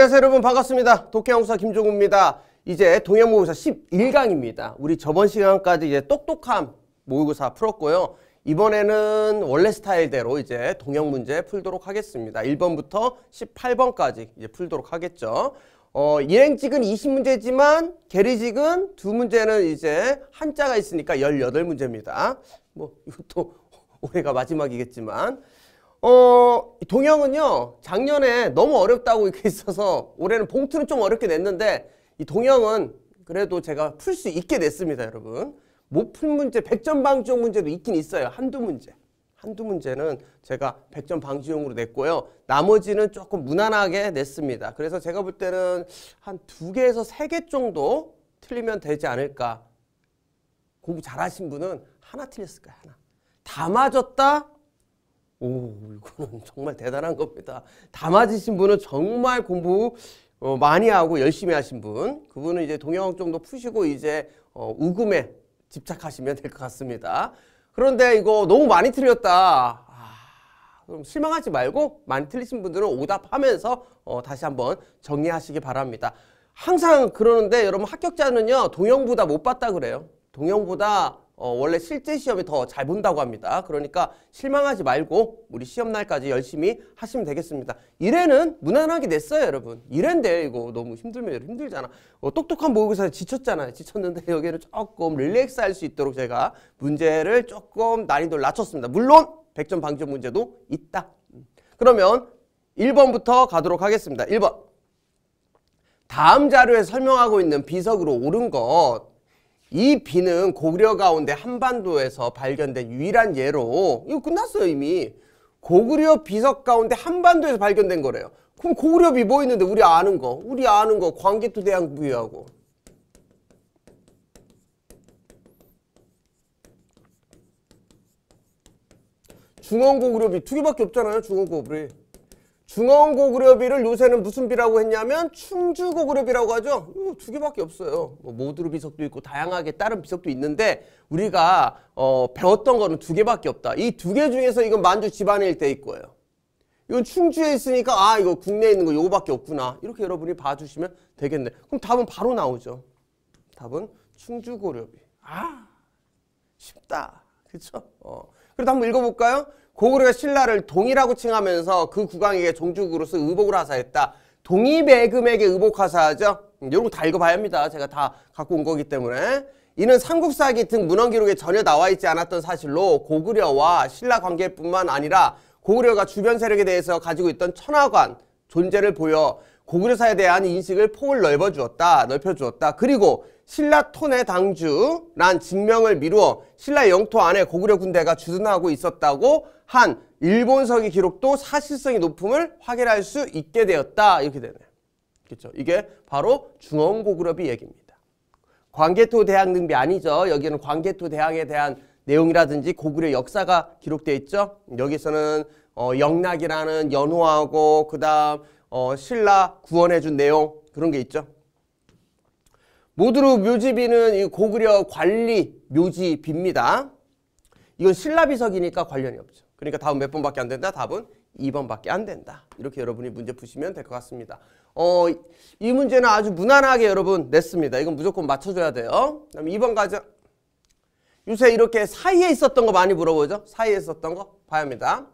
안녕하세요 여러분 반갑습니다. 독해영사 김종우입니다. 이제 동양모의고사 11강입니다. 우리 저번 시간까지 이제 똑똑함 모의고사 풀었고요. 이번에는 원래 스타일대로 이제 동양 문제 풀도록 하겠습니다. 1번부터 18번까지 이제 풀도록 하겠죠. 어, 예행직은 20문제지만 계리직은 두 문제는 이제 한자가 있으니까 18문제입니다. 뭐 이것도 올해가 마지막이겠지만 어, 동영은요, 작년에 너무 어렵다고 이렇게 있어서 올해는 봉투는 좀 어렵게 냈는데 이 동영은 그래도 제가 풀 수 있게 냈습니다, 여러분. 못푼 문제, 1 0 0점 방지용 문제도 있긴 있어요. 한두 문제. 한두 문제는 제가 1 0 0점 방지용으로 냈고요. 나머지는 조금 무난하게 냈습니다. 그래서 제가 볼 때는 한 두 개에서 세 개 정도 틀리면 되지 않을까. 공부 잘하신 분은 하나 틀렸을 까요 하나. 다 맞았다? 오, 이거는 정말 대단한 겁니다. 다 맞으신 분은 정말 공부 어, 많이 하고 열심히 하신 분, 그분은 이제 동영상 정도 푸시고 이제 어, 우금에 집착하시면 될 것 같습니다. 그런데 이거 너무 많이 틀렸다. 아, 그럼 실망하지 말고 많이 틀리신 분들은 오답하면서 어, 다시 한번 정리하시기 바랍니다. 항상 그러는데 여러분 합격자는요 동영보다 못 봤다 그래요. 동영보다 어, 원래 실제 시험이 더 잘 본다고 합니다. 그러니까 실망하지 말고 우리 시험날까지 열심히 하시면 되겠습니다. 1회는 무난하게 냈어요, 여러분. 1회인데 이거 너무 힘들면 힘들잖아. 어, 똑똑한 모의고사에 지쳤잖아요. 지쳤는데 여기는 조금 릴렉스 할수 있도록 제가 문제를 조금 난이도를 낮췄습니다. 물론 100점 방점 문제도 있다. 음. 그러면 1번부터 가도록 하겠습니다. 1번. 다음 자료에 설명하고 있는 비석으로 옳은 것이 비는 고구려 가운데 한반도에서 발견된 유일한 예로 이거 끝났어요 이미 고구려 비석 가운데 한반도에서 발견된 거래요 그럼 고구려 비 뭐 있는데 우리 아는 거 우리 아는 거 광개토 대왕 부위하고 중원고구려 비두 개밖에 없잖아요 중원고구려 중원고구려비를 요새는 무슨 비라고 했냐면 충주고구려비라고 하죠. 뭐 두 개밖에 없어요. 뭐 모두르 비석도 있고 다양하게 다른 비석도 있는데 우리가 어, 배웠던 거는 두 개밖에 없다. 이 두 개 중에서 이건 만주 집안일 때일 거예요. 이건 충주에 있으니까 아 이거 국내에 있는 거 요거밖에 없구나. 이렇게 여러분이 봐주시면 되겠네. 그럼 답은 바로 나오죠. 답은 충주고려비. 아 쉽다. 그렇죠? 어. 그래도 한번 읽어볼까요? 고구려 신라를 동이라고 칭하면서 그 국왕에게 종주국으로서 의복을 하사했다. 동이배금에게 의복하사하죠. 여러분 음, 다 읽어봐야 합니다. 제가 다 갖고 온 거기 때문에. 이는 삼국사기 등 문헌기록에 전혀 나와 있지 않았던 사실로 고구려와 신라 관계뿐만 아니라 고구려가 주변 세력에 대해서 가지고 있던 천하관, 존재를 보여 고구려사에 대한 인식을 폭을 넓어주었다, 넓혀주었다. 그리고 신라톤의 당주란 증명을 미루어 신라 영토 안에 고구려 군대가 주둔하고 있었다고 한 일본서기 기록도 사실성이 높음을 확인할 수 있게 되었다 이렇게 되네요. 그렇죠? 이게 바로 중원고구려비 얘기입니다. 광개토 대항 등비 아니죠. 여기는 광개토 대항에 대한 내용이라든지 고구려 역사가 기록되어 있죠. 여기서는 어, 영락이라는 연호하고 그다음 어, 신라 구원해준 내용 그런 게 있죠. 모두로 묘지비는 이 고구려 관리 묘지비입니다. 이건 신라비석이니까 관련이 없죠. 그러니까 답은 몇 번밖에 안 된다? 답은 2번밖에 안 된다. 이렇게 여러분이 문제 푸시면 될 것 같습니다. 어, 이 문제는 아주 무난하게 여러분 냈습니다. 이건 무조건 맞춰줘야 돼요. 그럼 2번 가자. 요새 이렇게 사이에 있었던 거 많이 물어보죠? 사이에 있었던 거 봐야 합니다.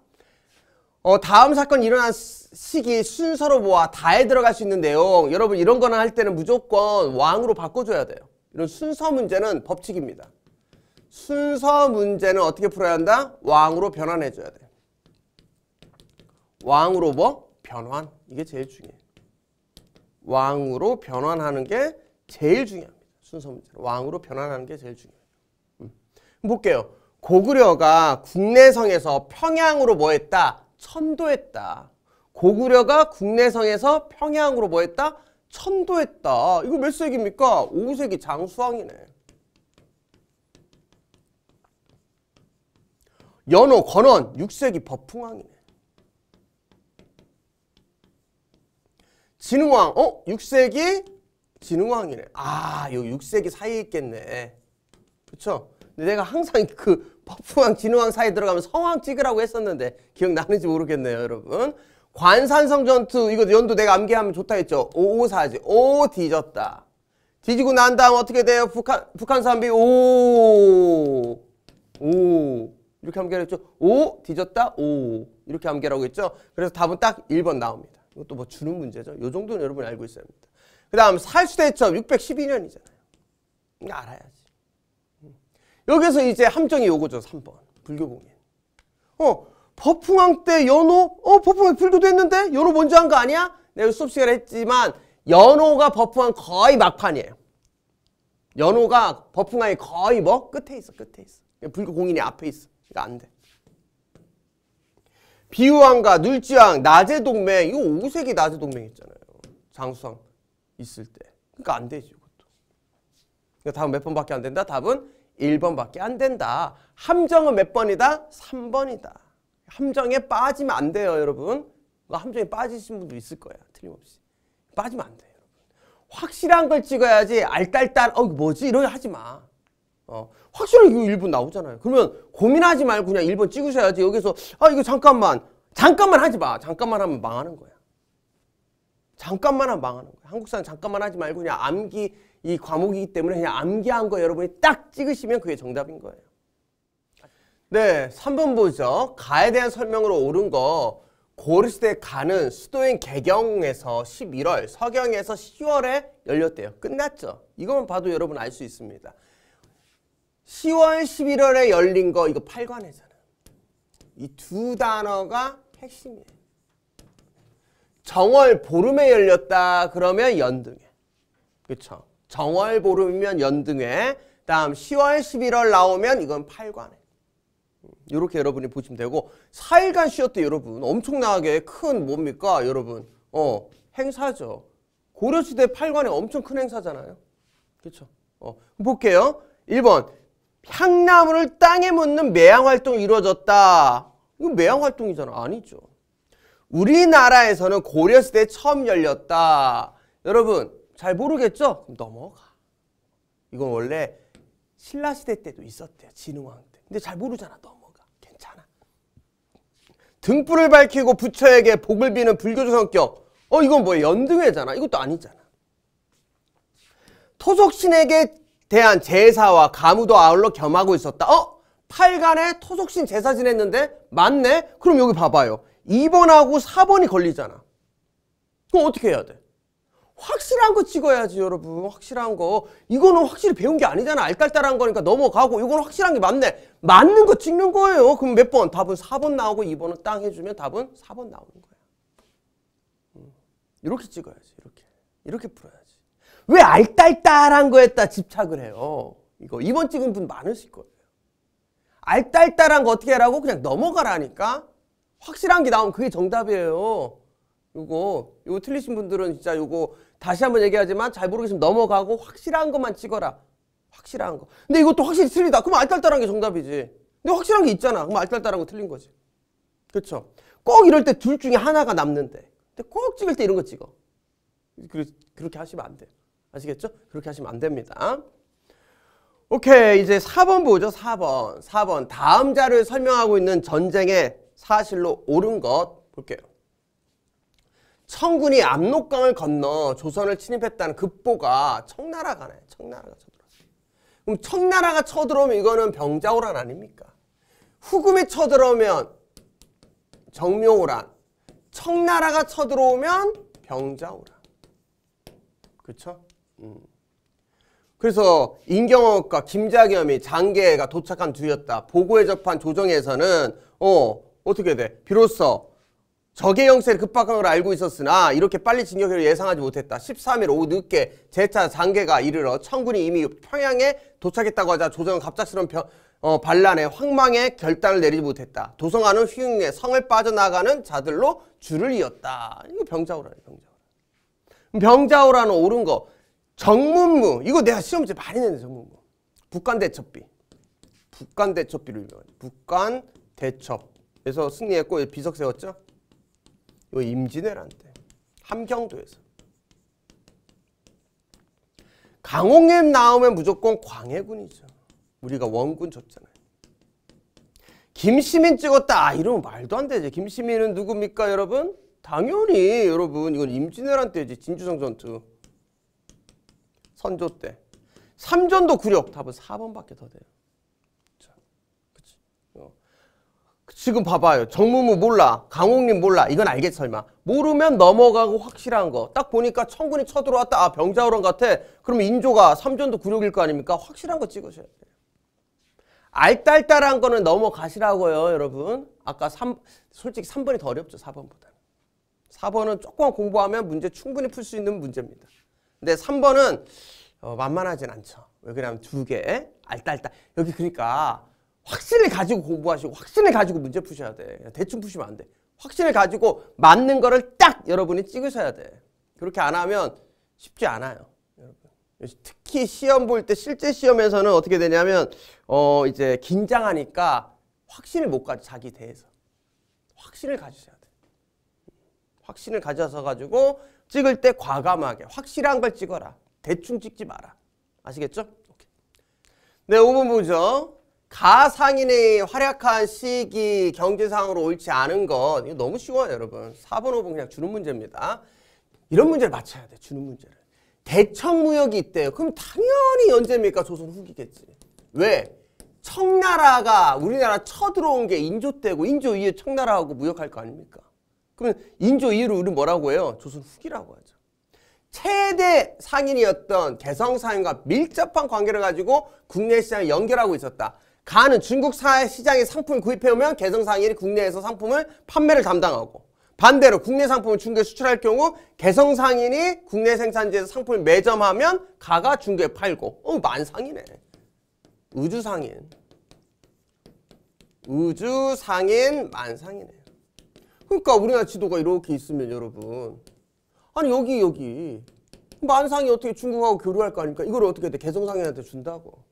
어, 다음 사건 일어난 시기 순서로 모아 다에 들어갈 수 있는 내용 여러분 이런 거나 할 때는 무조건 왕으로 바꿔줘야 돼요 이런 순서 문제는 법칙입니다 순서 문제는 어떻게 풀어야 한다? 왕으로 변환해줘야 돼 왕으로 뭐? 변환 이게 제일 중요해 왕으로 변환하는 게 제일 중요합니다 순서 문제 왕으로 변환하는 게 제일 중요해요 음. 볼게요 고구려가 국내성에서 평양으로 뭐 했다? 천도했다. 고구려가 국내성에서 평양으로 뭐 했다? 천도했다. 이거 몇 세기입니까? 5세기 장수왕이네. 연호, 건원 6세기 법풍왕이네. 진흥왕, 어? 6세기 진흥왕이네. 아, 요 6세기 사이에 있겠네. 그쵸? 근데 내가 항상 그 퍼풍왕, 진흥왕 사이 들어가면 성왕 찍으라고 했었는데 기억나는지 모르겠네요, 여러분. 관산성 전투 이거 연도 내가 암기하면 좋다 했죠. 554지. 오 뒤졌다. 뒤지고 난 다음 어떻게 돼요? 북한 북한 산비 오. 오. 이렇게 암기하랬죠. 오 뒤졌다. 오. 이렇게 암기하라고 했죠. 그래서 답은 딱 1번 나옵니다. 이것도 뭐 주는 문제죠. 요 정도는 여러분이 알고 있어야 합니다. 그다음 살수대첩 612년이잖아요. 알아야지. 여기서 이제 함정이 요거죠. 3번. 불교 공인. 어, 버풍왕 때 연호? 어, 버풍왕 불교도 했는데? 연호 먼저 한거 아니야? 내가 수업 시간에 했지만 연호가 버풍왕 거의 막판이에요. 연호가 버풍왕이 거의 뭐? 끝에 있어. 끝에 있어. 불교 공인이 앞에 있어. 그러니까 안 돼. 비유왕과 눌지왕, 낮의 동맹. 이거 5세기 낮의 동맹 있잖아요. 장수왕 있을 때. 그러니까 안 되지. 이것도. 그러니까 답은 몇 번밖에 안 된다? 답은 1번밖에 안 된다. 함정은 몇 번이다? 3번이다. 함정에 빠지면 안 돼요, 여러분. 함정에 빠지신 분도 있을 거예요 틀림없이. 빠지면 안 돼요, 여러분. 확실한 걸 찍어야지 알딸딸, 어, 뭐지? 이러고 하지 마. 어, 확실하게 이거 1번 나오잖아요. 그러면 고민하지 말고 그냥 1번 찍으셔야지. 여기서, 아, 이거 잠깐만. 잠깐만 하지 마. 잠깐만 하면 망하는 거야. 잠깐만 하면 망하는 거야. 한국 사는 잠깐만 하지 말고 그냥 암기 이 과목이기 때문에 그냥 암기한 거 여러분이 딱 찍으시면 그게 정답인 거예요. 네, 3번 보죠. 가에 대한 설명으로 옳은 거 고르스대 가는 수도인 개경에서 11월, 서경에서 10월에 열렸대요. 끝났죠. 이것만 봐도 여러분 알 수 있습니다. 10월, 11월에 열린 거 이거 8관회잖아요. 이 두 단어가 핵심이에요. 정월 보름에 열렸다 그러면 연등에. 그렇죠? 정월 보름이면 연등회 다음 10월 11월 나오면 이건 팔관회 이렇게 음, 여러분이 보시면 되고 4일간 쉬었대 여러분 엄청나게 큰 뭡니까 여러분 어 행사죠 고려시대 팔관회 엄청 큰 행사잖아요 그렇죠 어 볼게요 1번 향나무를 땅에 묻는 매양활동이 이루어졌다 이거 매양활동이잖아 아니죠 우리나라에서는 고려시대 처음 열렸다 여러분 잘 모르겠죠? 그럼 넘어가. 이건 원래 신라 시대 때도 있었대요. 진흥왕 때. 근데 잘 모르잖아. 넘어가. 괜찮아. 등불을 밝히고 부처에게 복을 비는 불교조 성격. 어 이건 뭐야? 연등회잖아. 이것도 아니잖아. 토속신에게 대한 제사와 가무도 아울러 겸하고 있었다. 어? 8간에 토속신 제사 지냈는데 맞네? 그럼 여기 봐봐요. 2번하고 4번이 걸리잖아. 그럼 어떻게 해야 돼? 확실한 거 찍어야지 여러분 확실한 거 이거는 확실히 배운 게 아니잖아 알딸딸한 거니까 넘어가고 이건 확실한 게 맞네 맞는 거 찍는 거예요 그럼 몇 번? 답은 4번 나오고 2번은 땅 해주면 답은 4번 나오는 거야 음. 이렇게 찍어야지 이렇게 이렇게 풀어야지 왜 알딸딸한 거에다 집착을 해요 이거 2번 찍은 분 많으실 거예요 알딸딸한 거 어떻게 하라고? 그냥 넘어가라니까 확실한 게 나오면 그게 정답이에요 이거 요거 틀리신 분들은 진짜 이거 다시 한번 얘기하지만 잘 모르겠으면 넘어가고 확실한 것만 찍어라. 확실한 거. 근데 이것도 확실히 틀리다. 그럼 알딸딸한 게 정답이지. 근데 확실한 게 있잖아. 그럼 알딸딸한 거 틀린 거지. 그렇죠? 꼭 이럴 때 둘 중에 하나가 남는데. 근데 꼭 찍을 때 이런 거 찍어. 그렇게 하시면 안 돼. 아시겠죠? 그렇게 하시면 안 됩니다. 오케이. 이제 4번 보죠. 4번. 4번. 다음 자를 설명하고 있는 전쟁의 사실로 옳은 것 볼게요. 청군이 압록강을 건너 조선을 침입했다는 급보가 청나라가네. 청나라가 쳐들어왔어. 그럼 청나라가 쳐들어오면 이거는 병자호란 아닙니까? 후금이 쳐들어오면 정묘호란. 청나라가 쳐들어오면 병자호란. 그쵸? 음. 그래서 임경옥과 김자겸이 장계가 도착한 뒤였다. 보고에 접한 조정에서는 어 어떻게 돼? 비로소 적의 형세를 급박한 걸 알고 있었으나 이렇게 빨리 진격을 예상하지 못했다. 13일 오후 늦게 제차 장계가 이르러 청군이 이미 평양에 도착했다고 하자 조정은 갑작스러운 변, 어, 반란에 황망의 결단을 내리지 못했다. 도성하는 휘웅에 성을 빠져나가는 자들로 줄을 이었다. 이거 병자호라네 병자호. 병자호라는 옳은 거. 정문무 이거 내가 시험지 많이 냈는데 정문무. 북한대첩비. 북한대첩비로 유명하죠. 북한대첩. 그래서 승리했고 비석 세웠죠. 요 임진왜란때 함경도에서 강홍엠 나오면 무조건 광해군이죠. 우리가 원군 줬잖아요. 김시민 찍었다. 아, 이러면 말도 안 되지. 김시민은 누굽니까 여러분? 당연히 여러분 이건 임진왜란 때지. 진주성 전투. 선조 때. 3전도 구력 답은 4번밖에 더 돼요. 지금 봐봐요. 정무무 몰라. 강홍님 몰라. 이건 알겠어 설마. 모르면 넘어가고 확실한 거. 딱 보니까 천군이 쳐들어왔다. 아 병자호랑 같아. 그럼 인조가 삼전도 9력일 거 아닙니까? 확실한 거 찍으셔야 돼요. 알딸딸한 거는 넘어가시라고요. 여러분. 아까 3 솔직히 3번이 더 어렵죠. 4번보다. 4번은 조금만 공부하면 문제 충분히 풀 수 있는 문제입니다. 근데 3번은 어, 만만하진 않죠. 왜 그러냐면 두 개 알딸딸. 여기 그러니까 확신을 가지고 공부하시고 확신을 가지고 문제 푸셔야 돼. 대충 푸시면 안 돼. 확신을 가지고 맞는 거를 딱 여러분이 찍으셔야 돼. 그렇게 안 하면 쉽지 않아요. 특히 시험 볼 때 실제 시험에서는 어떻게 되냐면 어 이제 긴장하니까 확신을 못 가져 자기 대해서 확신을 가지셔야 돼. 확신을 가져서 가지고 찍을 때 과감하게 확실한 걸 찍어라. 대충 찍지 마라. 아시겠죠? 오케이. 네, 5번 보죠. 가상인의 활약한 시기 경제상으로 옳지 않은 것 이거 너무 쉬워요 여러분 4번 5번 그냥 주는 문제입니다 이런 문제를 맞춰야 돼 주는 문제를 대청무역이 있대요 그럼 당연히 언제입니까 조선 후기겠지 왜? 청나라가 우리나라 쳐들어온 게 인조 때고 인조 이후에 청나라하고 무역할 거 아닙니까 그러면 인조 이후로 우리 뭐라고 해요? 조선 후기라고 하죠 최대 상인이었던 개성상인과 밀접한 관계를 가지고 국내 시장에 연결하고 있었다 가는 중국 사회 시장에 상품을 구입해오면 개성상일이 국내에서 상품을 판매를 담당하고 반대로 국내 상품을 중국에 수출할 경우 개성상인이 국내 생산지에서 상품을 매점하면 가가 중국에 팔고 어 만상이네 우주상인 우주상인 만상이네 그러니까 우리나라 지도가 이렇게 있으면 여러분 아니 여기 여기 만상이 어떻게 중국하고 교류할 거 아닙니까 이걸 어떻게 돼 개성상인한테 준다고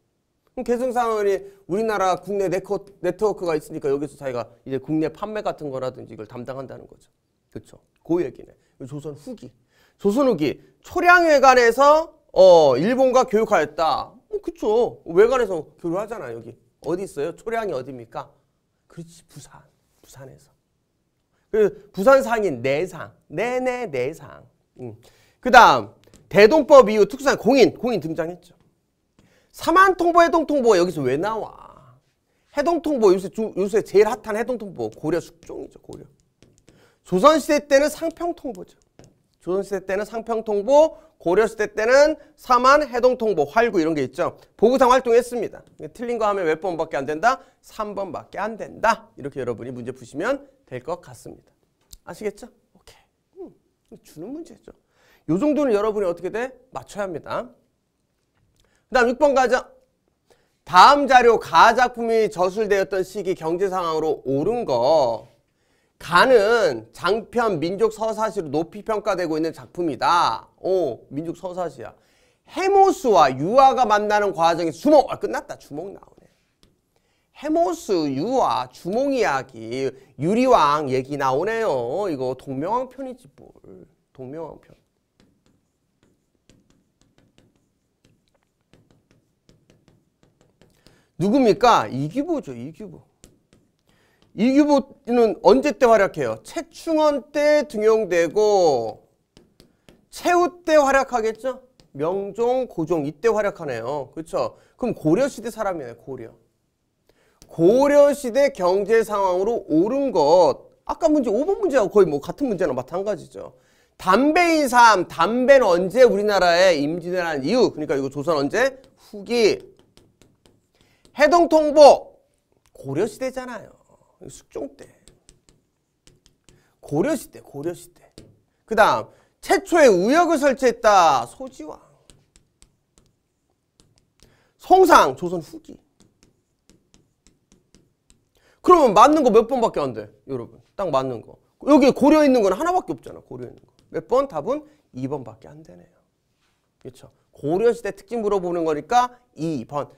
그럼 계승사원이 우리나라 국내 네코, 네트워크가 있으니까 여기서 자기가 이제 국내 판매 같은 거라든지 이걸 담당한다는 거죠. 그렇죠. 그 얘기네. 조선 후기. 조선 후기 초량회관에서 어 일본과 교육하였다. 어, 그쵸. 외관에서 교류하잖아 여기. 어디 있어요? 초량이 어디입니까? 그렇지 부산. 부산에서. 그 부산 상인 내상. 내내 내상. 음. 그 다음 대동법 이후 특수한 공인. 공인 등장했죠. 사만통보 해동통보가 여기서 왜 나와? 해동통보 요새 요새 제일 핫한 해동통보 고려 숙종이죠 고려. 조선시대 때는 상평통보죠. 조선시대 때는 상평통보, 고려시대 때는 사만, 해동통보, 활구 이런 게 있죠. 보구상 활동했습니다. 틀린 거 하면 몇 번밖에 안 된다? 3번밖에 안 된다. 이렇게 여러분이 문제 푸시면 될 것 같습니다. 아시겠죠? 오케이. 음, 주는 문제죠. 요 정도는 여러분이 어떻게 돼? 맞춰야 합니다. 다음 6번 가자. 다음 자료 가작품이 저술되었던 시기 경제 상황으로 옳은 거. 가는 장편 민족 서사시로 높이 평가되고 있는 작품이다. 오, 민족 서사시야. 해모스와 유아가 만나는 과정이 주몽. 아, 끝났다. 주몽 나오네. 해모스, 유아, 주몽 이야기, 유리왕 얘기 나오네요. 이거 동명왕 편이지 뭘. 동명왕 편. 누굽니까? 이규보죠, 이규보. 이규보는 언제 때 활약해요? 채충원때 등용되고 최후 때 활약하겠죠? 명종, 고종 이때 활약하네요. 그렇죠? 그럼 고려시대 사람이에요, 고려. 고려시대 경제 상황으로 오른 것 아까 문제 5번 문제하고 거의 뭐 같은 문제나 마찬가지죠. 담배인 삶, 담배는 언제 우리나라에 임진왜란 이후 그러니까 이거 조선 언제? 후기 해동통보 고려시대잖아요. 숙종 때. 고려시대, 고려시대. 그 다음 최초의 우역을 설치했다. 소지왕. 송상 조선 후기. 그러면 맞는 거 몇 번밖에 안 돼. 여러분. 딱 맞는 거. 여기 고려 있는 건 하나밖에 없잖아. 고려 있는 거. 몇 번? 답은 2번밖에 안 되네요. 그렇죠? 고려시대 특징 물어보는 거니까 2번.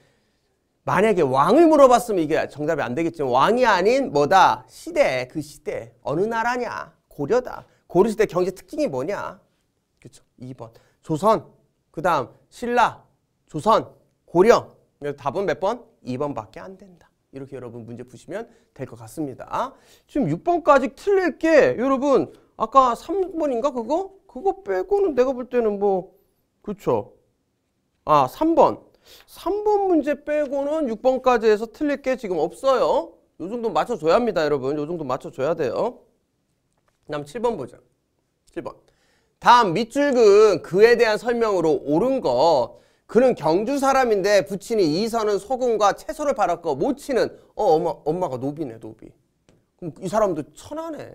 만약에 왕을 물어봤으면 이게 정답이 안 되겠지만 왕이 아닌 뭐다 시대 그 시대 어느 나라냐 고려다 고려시대 경제 특징이 뭐냐 그렇죠 2번 조선 그 다음 신라 조선 고려 답은 몇 번? 2번밖에 안 된다 이렇게 여러분 문제 푸시면 될 것 같습니다 지금 6번까지 틀릴 게 여러분 아까 3번인가 그거? 그거 빼고는 내가 볼 때는 뭐 그렇죠 아 3번 3번 문제 빼고는 6번까지 해서 틀릴 게 지금 없어요. 요 정도 맞춰줘야 합니다, 여러분. 요 정도 맞춰줘야 돼요. 그 다음 7번 보자. 7번. 다음 밑줄근 그에 대한 설명으로 옳은 거 그는 경주 사람인데 부친이 이선은 소금과 채소를 팔았고 모친은 어 엄마, 엄마가 노비네 노비 그럼 이 사람도 천하네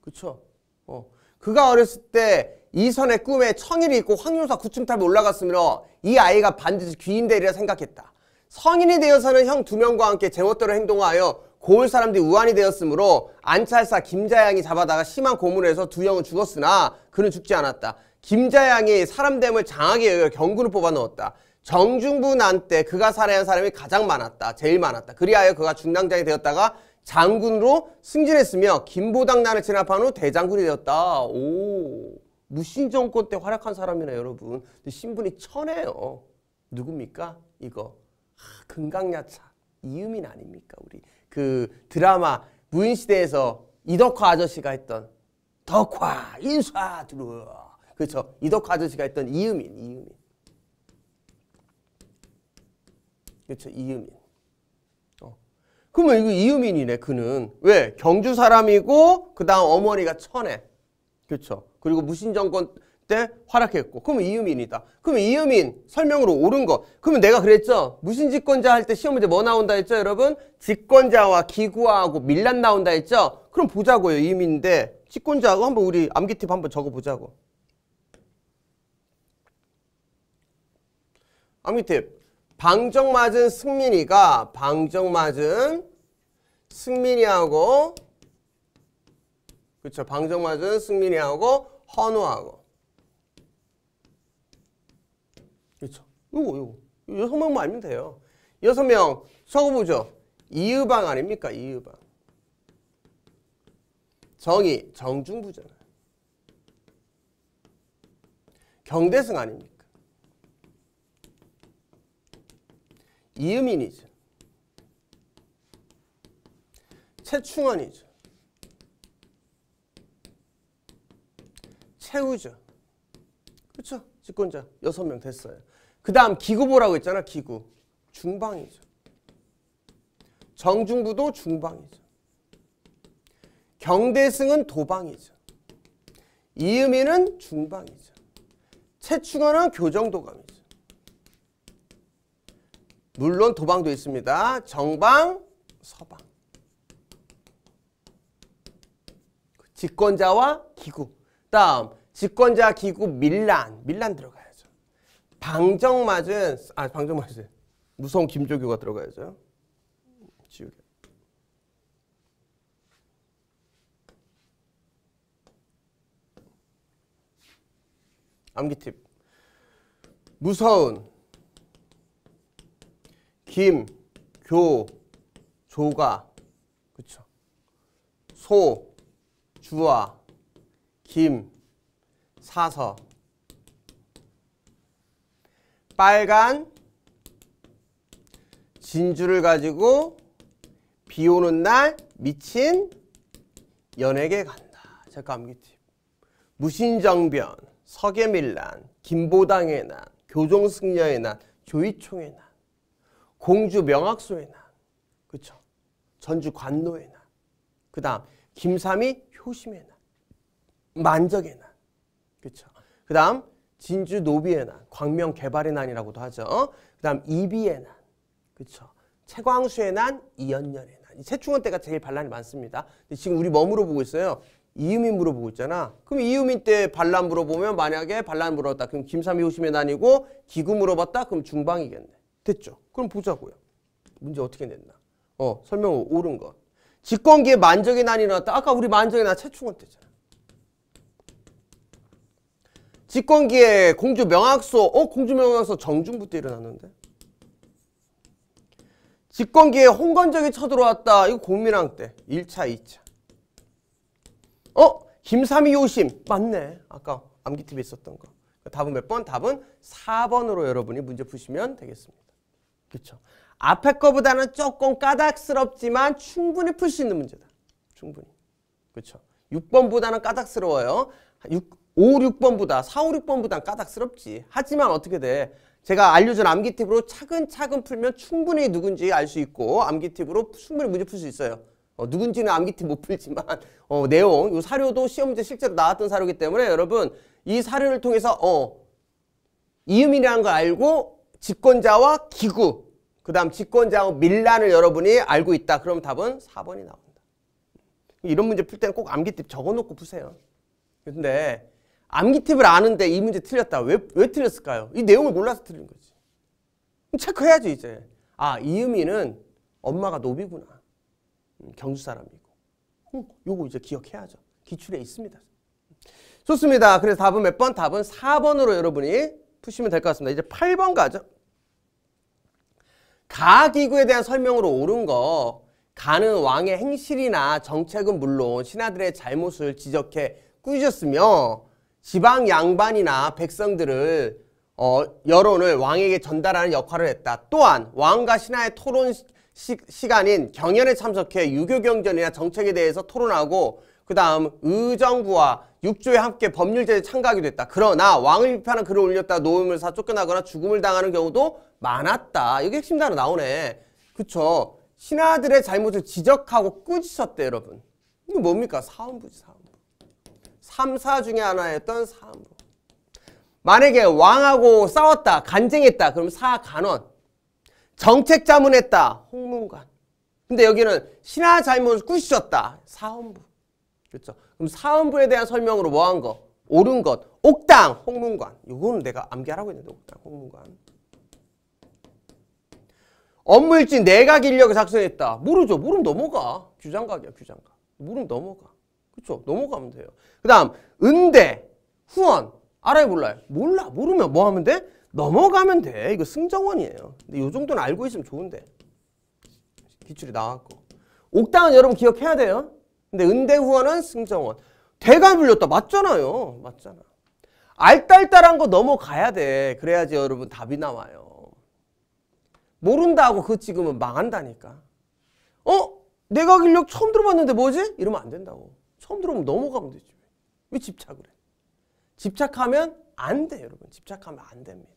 그쵸 어 그가 어렸을 때 이선의 꿈에 청일이 있고 황룡사 구층탑에 올라갔으므로 이 아이가 반드시 귀인되리라 생각했다. 성인이 되어서는 형 두 명과 함께 제멋대로 행동하여 고을 사람들이 우환이 되었으므로 안찰사 김자양이 잡아다가 심한 고문을 해서 두 형은 죽었으나 그는 죽지 않았다. 김자양이 사람됨을 장하게 여겨 경군을 뽑아 넣었다. 정중부 난 때 그가 살아야한 사람이 가장 많았다. 제일 많았다. 그리하여 그가 중당장이 되었다가 장군으로 승진했으며 김보당난을 진압한 후 대장군이 되었다. 오. 무신 정권 때 활약한 사람이나 여러분 신분이 천해요. 누굽니까? 이거 아, 금강야차 이유민 아닙니까? 우리 그 드라마 무인시대에서 이덕화 아저씨가 했던 덕화 인사 들어 그렇죠 이덕화 아저씨가 했던 이유민 이유민 그렇죠 이유민 어. 그러면 이거 이유민이네 그는 왜 경주 사람이고 그 다음 어머니가 천해 그렇죠 그리고 무신정권 때 활약했고 그러면 이유민이다. 그러면 이유민 설명으로 옳은 거. 그러면 내가 그랬죠. 무신집권자 할 때 시험 문제 뭐 나온다 했죠 여러분? 집권자와 기구하고 밀란 나온다 했죠? 그럼 보자고요 이유민인데 집권자하고 한번 우리 암기팁 한번 적어보자고. 암기팁 방정 맞은 승민이가 방정 맞은 승민이하고 그렇죠 방정 맞은 승민이하고 헌화하고 그렇죠 요거 요거 여섯 명만 알면 돼요 여섯 명 적어보죠 이유방 아닙니까 이유방 정이 정중부잖아요 경대승 아닙니까 이음인이죠 최충원이죠 채우죠. 그렇죠? 집권자 6명 됐어요. 그 다음 기구보라고 했잖아. 기구. 중방이죠. 정중부도 중방이죠. 경대승은 도방이죠. 이음이는 중방이죠. 최충원은 교정도감이죠. 물론 도방도 있습니다. 정방, 서방. 그 집권자와 기구. 다음 집권자 기구 밀란, 밀란 들어가야죠. 방정 맞은, 아, 방정 맞은. 무서운 김조교가 들어가야죠. 지우개. 암기팁. 무서운 김, 교, 조가 그쵸 소, 주와, 김, 사서 빨간 진주를 가지고 비 오는 날 미친 연에게 간다. 잠깐기팁 무신정변, 서계밀란, 김보당의 난, 교종승려의 난, 조이총의 난, 공주 명학소의 난, 그쵸? 전주 관노의 난, 그 다음 김삼이 효심의 난, 만적의 난. 그렇죠. 그 다음 진주 노비의 난, 광명 개발의 난이라고도 하죠. 그 다음 이비의 난, 그렇죠. 광수의 난, 이연년의 난. 이충원 때가 제일 반란이 많습니다. 근데 지금 우리 뭐 물어보고 있어요? 이유민 물어보고 있잖아. 그럼 이유민 때 반란 물어보면 만약에 반란 물어봤다. 그럼 김삼이 호심의 난이고 기구 물어봤다. 그럼 중방이겠네. 됐죠? 그럼 보자고요. 문제 어떻게 냈나. 어 설명 옳은 것. 집권기에 만적의 난이 나왔다. 아까 우리 만적의 난 최충원 때잖아. 직권기에 공주 명학소 어? 공주 명학소 정중부때 일어났는데 직권기에 홍건적이 쳐들어왔다 이거 공민왕 때 1차 2차 어? 김삼이 요심 맞네 아까 암기TV 있었던 거 그 답은 몇 번? 답은 4번으로 여러분이 문제 푸시면 되겠습니다 그렇죠 앞에 거보다는 조금 까닥스럽지만 충분히 풀 수 있는 문제다 충분히 그렇죠 6번보다는 까닥스러워요 6, 5, 6번보다 4, 5, 6번보단 까닥스럽지. 하지만 어떻게 돼? 제가 알려준 암기 팁으로 차근차근 풀면 충분히 누군지 알 수 있고 암기 팁으로 충분히 문제 풀 수 있어요. 어, 누군지는 암기 팁못 풀지만 어, 내용, 이 사료도 시험 문제 실제로 나왔던 사료이기 때문에 여러분 이 사료를 통해서 어, 이음이라는 걸 알고 직권자와 기구, 그 다음 직권자와 밀란을 여러분이 알고 있다. 그럼 답은 4번이 나옵니다. 이런 문제 풀 때는 꼭 암기 팁 적어놓고 푸세요. 근데 암기 팁을 아는데 이 문제 틀렸다. 왜, 왜 틀렸을까요? 이 내용을 몰라서 틀린 거지. 체크해야죠 이제. 아 이음이는 엄마가 노비구나. 음, 경주 사람이고. 음, 요거 이제 기억해야죠. 기출에 있습니다. 좋습니다. 그래서 답은 몇 번? 답은 4번으로 여러분이 푸시면 될 것 같습니다. 이제 8번 가죠. 가기구에 대한 설명으로 옳은 거 가는 왕의 행실이나 정책은 물론 신하들의 잘못을 지적해 꾸짖었으며 지방 양반이나 백성들을 어, 여론을 왕에게 전달하는 역할을 했다. 또한 왕과 신하의 토론 시, 시간인 경연에 참석해 유교 경전이나 정책에 대해서 토론하고 그 다음 의정부와 육조에 함께 법률제에 참가하기도 했다. 그러나 왕을 비판한 글을 올렸다 노음을 사 쫓겨나거나 죽음을 당하는 경우도 많았다. 이게 핵심 단어 나오네. 그쵸? 신하들의 잘못을 지적하고 꾸짖었대 여러분. 이게 뭡니까? 사원부지 사원. 3사 중에 하나였던 사무 만약에 왕하고 싸웠다, 간쟁했다, 그럼 사간원. 정책자문했다, 홍문관. 근데 여기는 신하 잘못을 꾸짖었다, 사헌부. 그렇죠? 그럼 사헌부에 대한 설명으로 뭐한 거? 옳은 것. 옥당, 홍문관. 이거는 내가 암기하라고 했는데, 옥당, 홍문관. 업물진 내각 인력을 작성했다. 모르죠. 모르 넘어가. 규장각이야, 규장각. 모르 넘어가. 그쵸? 넘어가면 돼요. 그 다음 은대, 후원 알아요 몰라요? 몰라 모르면 뭐 하면 돼? 넘어가면 돼. 이거 승정원이에요. 근데 요 정도는 알고 있으면 좋은데. 기출이 나왔고. 옥당은 여러분 기억해야 돼요. 근데 은대 후원은 승정원. 대가 불렸다. 맞잖아요. 맞잖아. 알딸딸한 거 넘어가야 돼. 그래야지 여러분 답이 나와요. 모른다고 그 지금은 망한다니까. 어? 내가 근력 그 처음 들어봤는데 뭐지? 이러면 안 된다고. 처음 들어오면 넘어가면 되지. 왜 집착을 해? 집착하면 안 돼, 여러분. 집착하면 안 됩니다.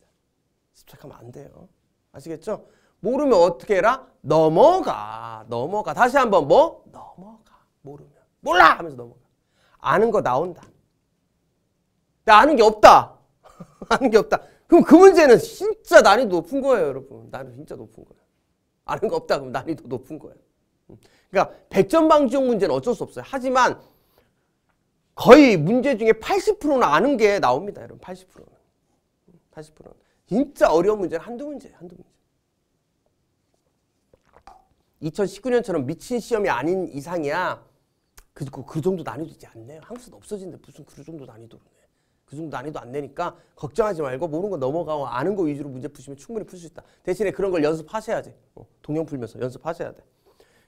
집착하면 안 돼요. 아시겠죠? 모르면 어떻게 해라? 넘어가. 넘어가. 다시 한번 뭐? 넘어가. 모르면. 몰라! 하면서 넘어가. 아는 거 나온다. 나 아는 게 없다. 아는 게 없다. 그럼 그 문제는 진짜 난이도 높은 거예요, 여러분. 난이도 진짜 높은 거예요. 아는 거 없다 그러 난이도 높은 거예요. 음. 그러니까 백전방지용 문제는 어쩔 수 없어요. 하지만 거의 문제 중에 80%는 아는 게 나옵니다. 여러분 80%는. 80%는. 진짜 어려운 문제는 한두 문제 한두 문제. 2019년처럼 미친 시험이 아닌 이상이야. 그, 그, 그 정도 난이도지 않네 한국에서 없어진데 무슨 그 정도 난이도그 정도 난이도 안 내니까 걱정하지 말고 모르는 거 넘어가고 아는 거 위주로 문제 푸시면 충분히 풀 수 있다. 대신에 그런 걸 연습하셔야 돼. 어, 동영 풀면서 연습하셔야 돼.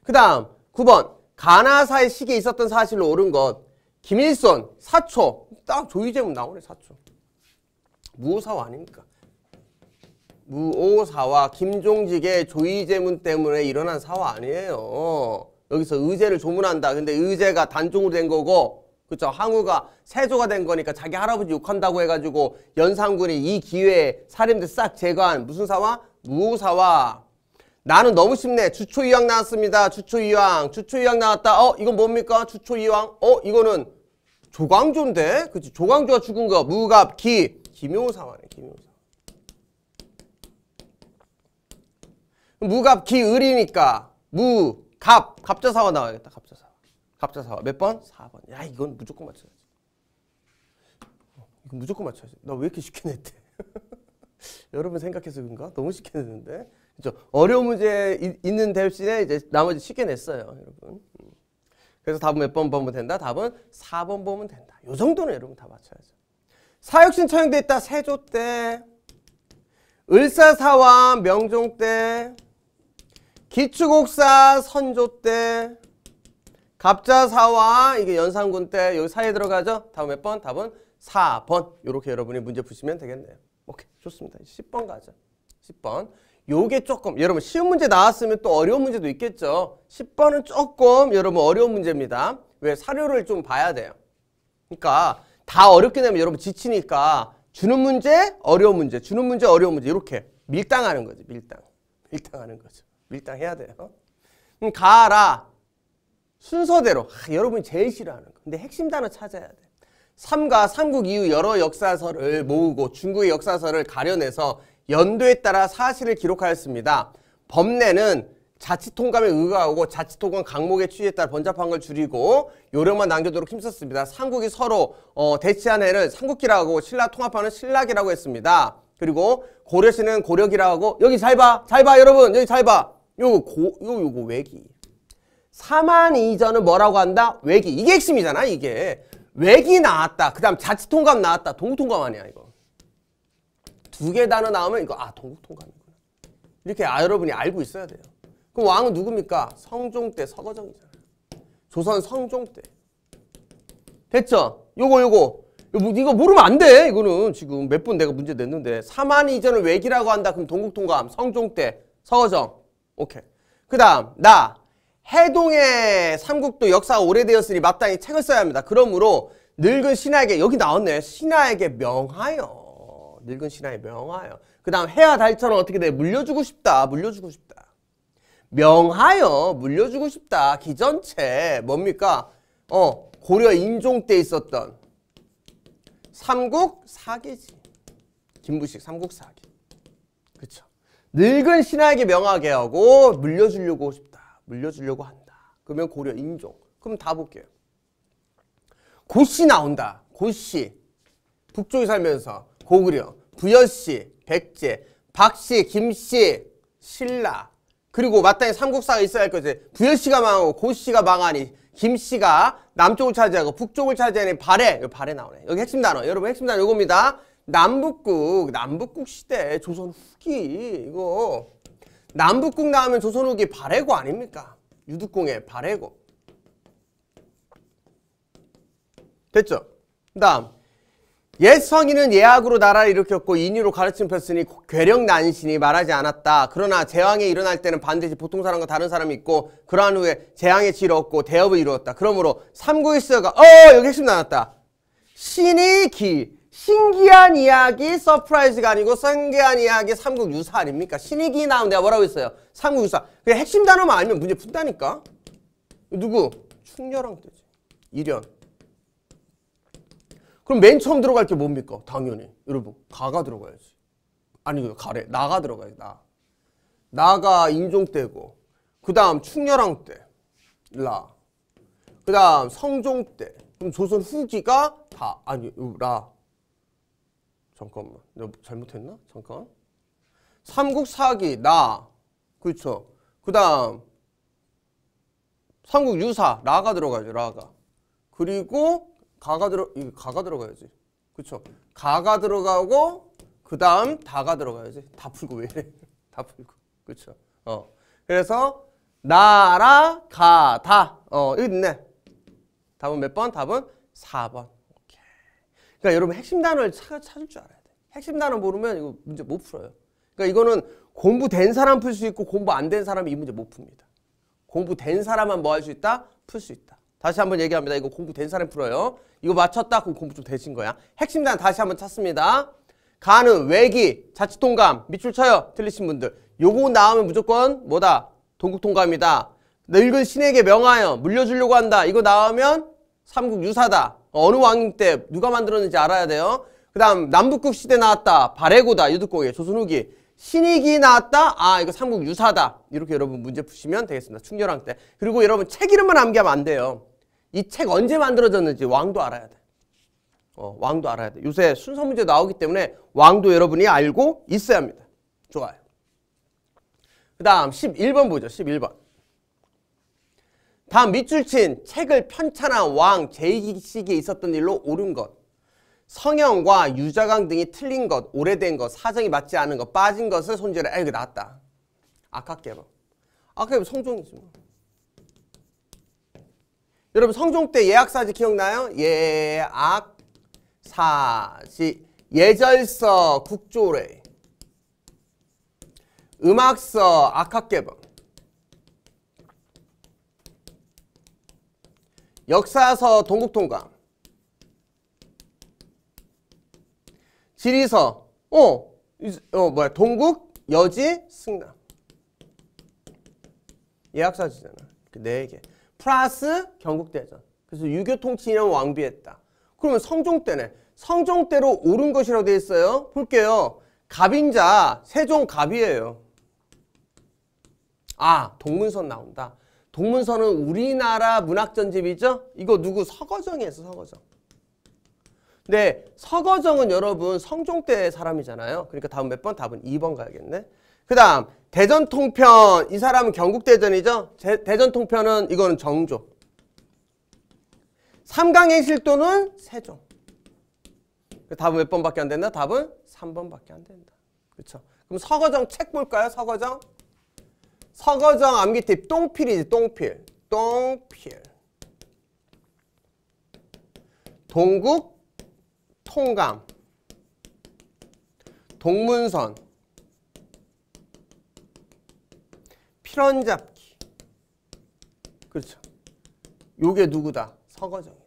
그 다음 9번 가나사의 시기에 있었던 사실로 옳은 것 김일선, 사초. 딱 조이제문 나오네, 사초. 무오사와 아닙니까? 무오사와 김종직의 조이제문 때문에 일어난 사화 아니에요. 여기서 의제를 조문한다. 근데 의제가 단종으로 된 거고 그렇죠. 항우가 세조가 된 거니까 자기 할아버지 욕한다고 해가지고 연산군이 이 기회에 사림들 싹 제거한 무슨 사화? 무오사와 나는 너무 쉽네. 주초이왕 나왔습니다. 주초이왕. 주초이왕 나왔다. 어, 이건 뭡니까? 주초이왕. 어, 이거는 조광조인데? 그치. 조광조가 죽은 거. 무갑, 기. 김효사와네, 김효사. 무갑, 기, 을이니까. 무, 갑. 갑자사와 나와야겠다. 갑자사. 갑자사와. 몇 번? 4번. 야, 이건 무조건 맞춰야지. 이건 무조건 맞춰야지. 나 왜 이렇게 쉽게 냈대? 여러분 생각해서 그런가? 너무 쉽게 냈는데? 그죠? 어려운 문제 있는 대신에 이제 나머지 쉽게 냈어요, 여러분. 그래서 답은 몇 번 보면 된다? 답은 4번 보면 된다. 요 정도는 여러분 다 맞춰야죠. 사육신 처형돼 있다. 세조 때, 을사사와 명종 때, 기축옥사 선조 때, 갑자사와 이게 연산군 때 여기 사이에 들어가죠? 답은 몇 번? 답은 4번. 이렇게 여러분이 문제 푸시면 되겠네요. 오케이, 좋습니다. 10번 가죠. 10번. 요게 조금 여러분 쉬운 문제 나왔으면 또 어려운 문제도 있겠죠. 10번은 조금 여러분 어려운 문제입니다. 왜 사료를 좀 봐야 돼요. 그러니까 다 어렵게 되면 여러분 지치니까 주는 문제 어려운 문제 주는 문제 어려운 문제 이렇게 밀당하는 거죠. 밀당 밀당하는 거죠. 밀당해야 돼요. 그럼 가라 순서대로 아, 여러분이 제일 싫어하는 거. 근데 핵심 단어 찾아야 돼. 삼가 삼국 이후 여러 역사서를 모으고 중국의 역사서를 가려내서 연도에 따라 사실을 기록하였습니다. 법례는 자치통감에 의거하고 자치통감 강목의 취지에 따라 번잡한 걸 줄이고 요령만 남겨두도록 힘썼습니다. 상국이 서로 어, 대치한 해를 상국기라고 신라 통합하는 신라기라고 했습니다. 그리고 고려시는 고력이라고 여기 잘 봐. 잘 봐, 여러분. 여기 잘 봐. 요거 고, 요 요거 외기. 사만 이전은 뭐라고 한다? 외기. 이게 핵심이잖아, 이게. 외기 나왔다. 그다음 자치통감 나왔다. 동통감 아니야, 이거. 두개 단어 나오면 이거 아 동국통감이구나. 이렇게 아, 여러분이 알고 있어야 돼요. 그럼 왕은 누굽니까? 성종 때 서거정이잖아요. 조선 성종 때. 됐죠? 요거 요거. 뭐, 이거 모르면 안 돼. 이거는 지금 몇 분 내가 문제 냈는데. 사만 이전을 외기라고 한다. 그럼 동국통감, 성종 때, 서거정. 오케이. 그 다음 나. 해동의 삼국도 역사가 오래되었으니 마땅히 책을 써야 합니다. 그러므로 늙은 신하에게 여기 나왔네. 신하에게 명하여. 늙은 신하의 명하여. 그 다음 해와 달처럼 어떻게 돼? 물려주고 싶다. 물려주고 싶다. 명하여 물려주고 싶다. 기전체 뭡니까? 어 고려 인종 때 있었던 삼국 사기지. 김부식 삼국 사기. 그쵸. 늙은 신하에게 명하게 하고 물려주려고 싶다. 물려주려고 한다. 그러면 고려 인종. 그럼 다 볼게요. 고씨 나온다. 고씨. 북쪽에 살면서 고구려. 부여씨, 백제, 박씨, 김씨, 신라 그리고 마땅히 삼국사가 있어야 할 거지 부여씨가 망하고 고씨가 망하니 김씨가 남쪽을 차지하고 북쪽을 차지하니 발해 여기 발해 나오네 여기 핵심 단어 여러분 핵심 단어 이겁니다 남북국 남북국 시대 조선 후기 이거 남북국 나오면 조선 후기 발해고 아닙니까 유두공의 발해고 됐죠? 그 다음 옛 성인은 예악으로 나라를 일으켰고 인위로 가르침 폈으니 괴력 난신이 말하지 않았다. 그러나 재앙이 일어날 때는 반드시 보통 사람과 다른 사람이 있고 그러한 후에 재앙의 지를 얻고 대업을 이루었다. 그러므로 삼국의시서가어 여기 핵심 나왔다. 신이 기 신기한 이야기 서프라이즈가 아니고 신기한 이야기 삼국 유사 아닙니까? 신이 기 나오면 내가 뭐라고 했어요? 삼국 유사. 그 핵심 단어만 알면 문제 푼다니까. 누구? 충렬왕 때지. 이련 그럼 맨 처음 들어갈 게 뭡니까? 당연히 여러분 가가 들어가야지. 아니 그 가래 나가 들어가야 나. 나가 인종 때고 그 다음 충렬왕 때 라. 그 다음 성종 때 그럼 조선 후기가 다 아니 라. 잠깐만 내가 잘못했나? 잠깐. 삼국 사기 나 그렇죠. 그 다음 삼국 유사 라가 들어가죠 라가. 그리고 가가 들어 이 가가 들어가야지. 그렇죠 가가 들어가고 그 다음 다가 들어가야지. 다 풀고 왜 이래? 다 풀고. 그쵸? 어. 그래서 나라 가 다. 어 여기 있네. 답은 몇 번? 답은 4번. 오케이. 그러니까 여러분 핵심 단어를 찾, 찾을 줄 알아야 돼. 핵심 단어 모르면 이거 문제 못 풀어요. 그러니까 이거는 공부된 사람 풀 수 있고 공부 안 된 사람이 이 문제 못 풉니다. 공부된 사람만 뭐 할 수 있다? 풀 수 있다. 다시 한번 얘기합니다. 이거 공부된 사람 풀어요. 이거 맞췄다? 그럼 공부 좀 되신 거야. 핵심단 다시 한번 찾습니다. 가는 외기, 자치통감, 밑줄 쳐요. 틀리신 분들. 요거 나오면 무조건 뭐다? 동국통감이다. 늙은 신에게 명하여 물려주려고 한다. 이거 나오면 삼국 유사다. 어느 왕 때 누가 만들었는지 알아야 돼요. 그 다음 남북국 시대 나왔다. 바레고다. 유득공예 조선 후기. 신익이 나왔다? 아 이거 삼국 유사다. 이렇게 여러분 문제 푸시면 되겠습니다. 충렬왕 때. 그리고 여러분 책 이름만 암기하면 안 돼요. 이책 언제 만들어졌는지 왕도 알아야 돼. 어, 왕도 알아야 돼. 요새 순서 문제 나오기 때문에 왕도 여러분이 알고 있어야 합니다. 좋아요. 그 다음 11번 보죠. 11번. 다음 밑줄 친 책을 편찬한 왕 제이식에 있었던 일로 옳은 것. 성형과 유자강 등이 틀린 것, 오래된 것, 사정이 맞지 않은 것, 빠진 것을 손질해. 아, 이 나왔다. 아깝게 봐. 아깝게 성종이지 뭐. 여러분 성종 때 예약사지 기억나요? 예약사지 예절서 국조례 음악서 악학개방 역사서 동국통감 지리서 어, 어 뭐야 동국 여지 승남 예약사지잖아 그 네 개. 플러스 경국대전. 그래서 유교 통치는 왕비했다. 그러면 성종 때네. 성종 때로 옳은 것이라고 되어 있어요. 볼게요. 갑인자 세종 갑이에요. 아 동문선 나온다. 동문선은 우리나라 문학전집이죠? 이거 누구 서거정이에서 서거정. 네, 서거정은 여러분 성종 때 사람이잖아요. 그러니까 다음 몇 번? 답은 2번 가야겠네. 그 다음 대전 통편 이 사람은 경국대전이죠 제, 대전 통편은 이거는 정조 삼강행실도는 세종 그 답은 몇 번밖에 안 된다? 답은 3번밖에 안 된다 그렇죠 그럼 서거정 책 볼까요 서거정 서거정 암기팁 똥필이지 똥필 똥필 동국 통감 동문선 편잡기. 그렇죠. 요게 누구다? 서거정이다.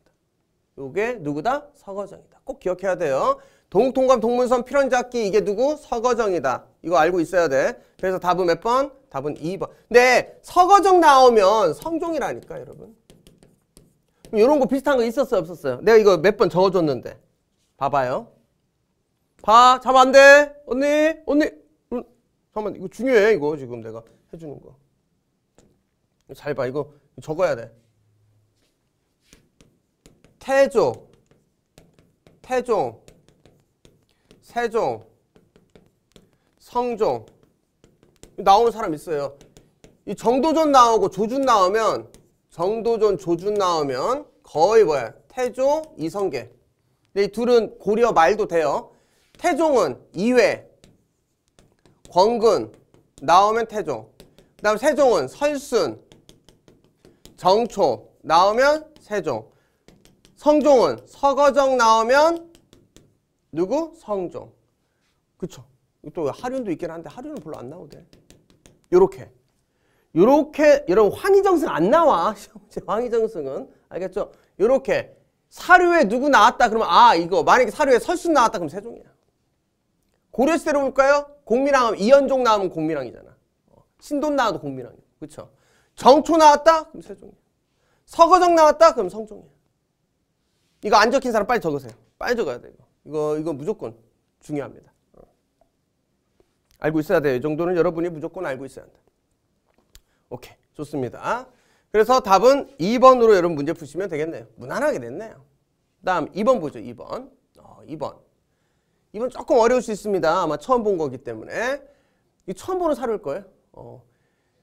요게 누구다? 서거정이다. 꼭 기억해야 돼요. 동통감 동문선 필원잡기 이게 누구? 서거정이다. 이거 알고 있어야 돼. 그래서 답은 몇 번? 답은 2번. 근 서거정 나오면 성종이라니까 여러분. 이런 거 비슷한 거 있었어요? 없었어요? 내가 이거 몇 번 적어줬는데. 봐봐요. 봐. 잠안 돼. 언니. 언니. 음, 잠깐만 이거 중요해 이거 지금 내가. 해주는 거. 잘 봐. 이거 적어야 돼. 태조, 태종, 세종, 성종 나오는 사람 있어요. 이 정도전 나오고 조준 나오면 정도전 조준 나오면 거의 뭐야 태조 이성계 근데 이 둘은 고려 말도 돼요 태종은 이회 권근 나오면 태종 그 다음 세종은 설순, 정초 나오면 세종 성종은 서거정 나오면 누구? 성종 그쵸? 또 하륜도 있긴 한데 하륜은 별로 안 나오대 요렇게 요렇게 여러분 황희정승 안 나와 황희정승은 알겠죠? 요렇게 사료에 누구 나왔다 그러면 아 이거 만약에 사료에 설순 나왔다 그럼 세종이야 고려시대로 볼까요? 공미랑 이현종 나오면 공미랑이잖아 신돈 나와도 공민왕이요그쵸 정초 나왔다? 그럼 세종이야. 서거정 나왔다? 그럼 성종이야. 이거 안 적힌 사람 빨리 적으세요. 빨리 적어야 돼 이거. 이거 이거 무조건 중요합니다. 알고 있어야 돼요. 이 정도는 여러분이 무조건 알고 있어야 한다. 오케이. 좋습니다. 그래서 답은 2번으로 여러분 문제 푸시면 되겠네요. 무난하게 됐네요. 다음 2번 보죠. 2번. 어, 2번. 2번 조금 어려울 수 있습니다. 아마 처음 본 거기 때문에. 이 처음 보는 사료일 거예요. 어.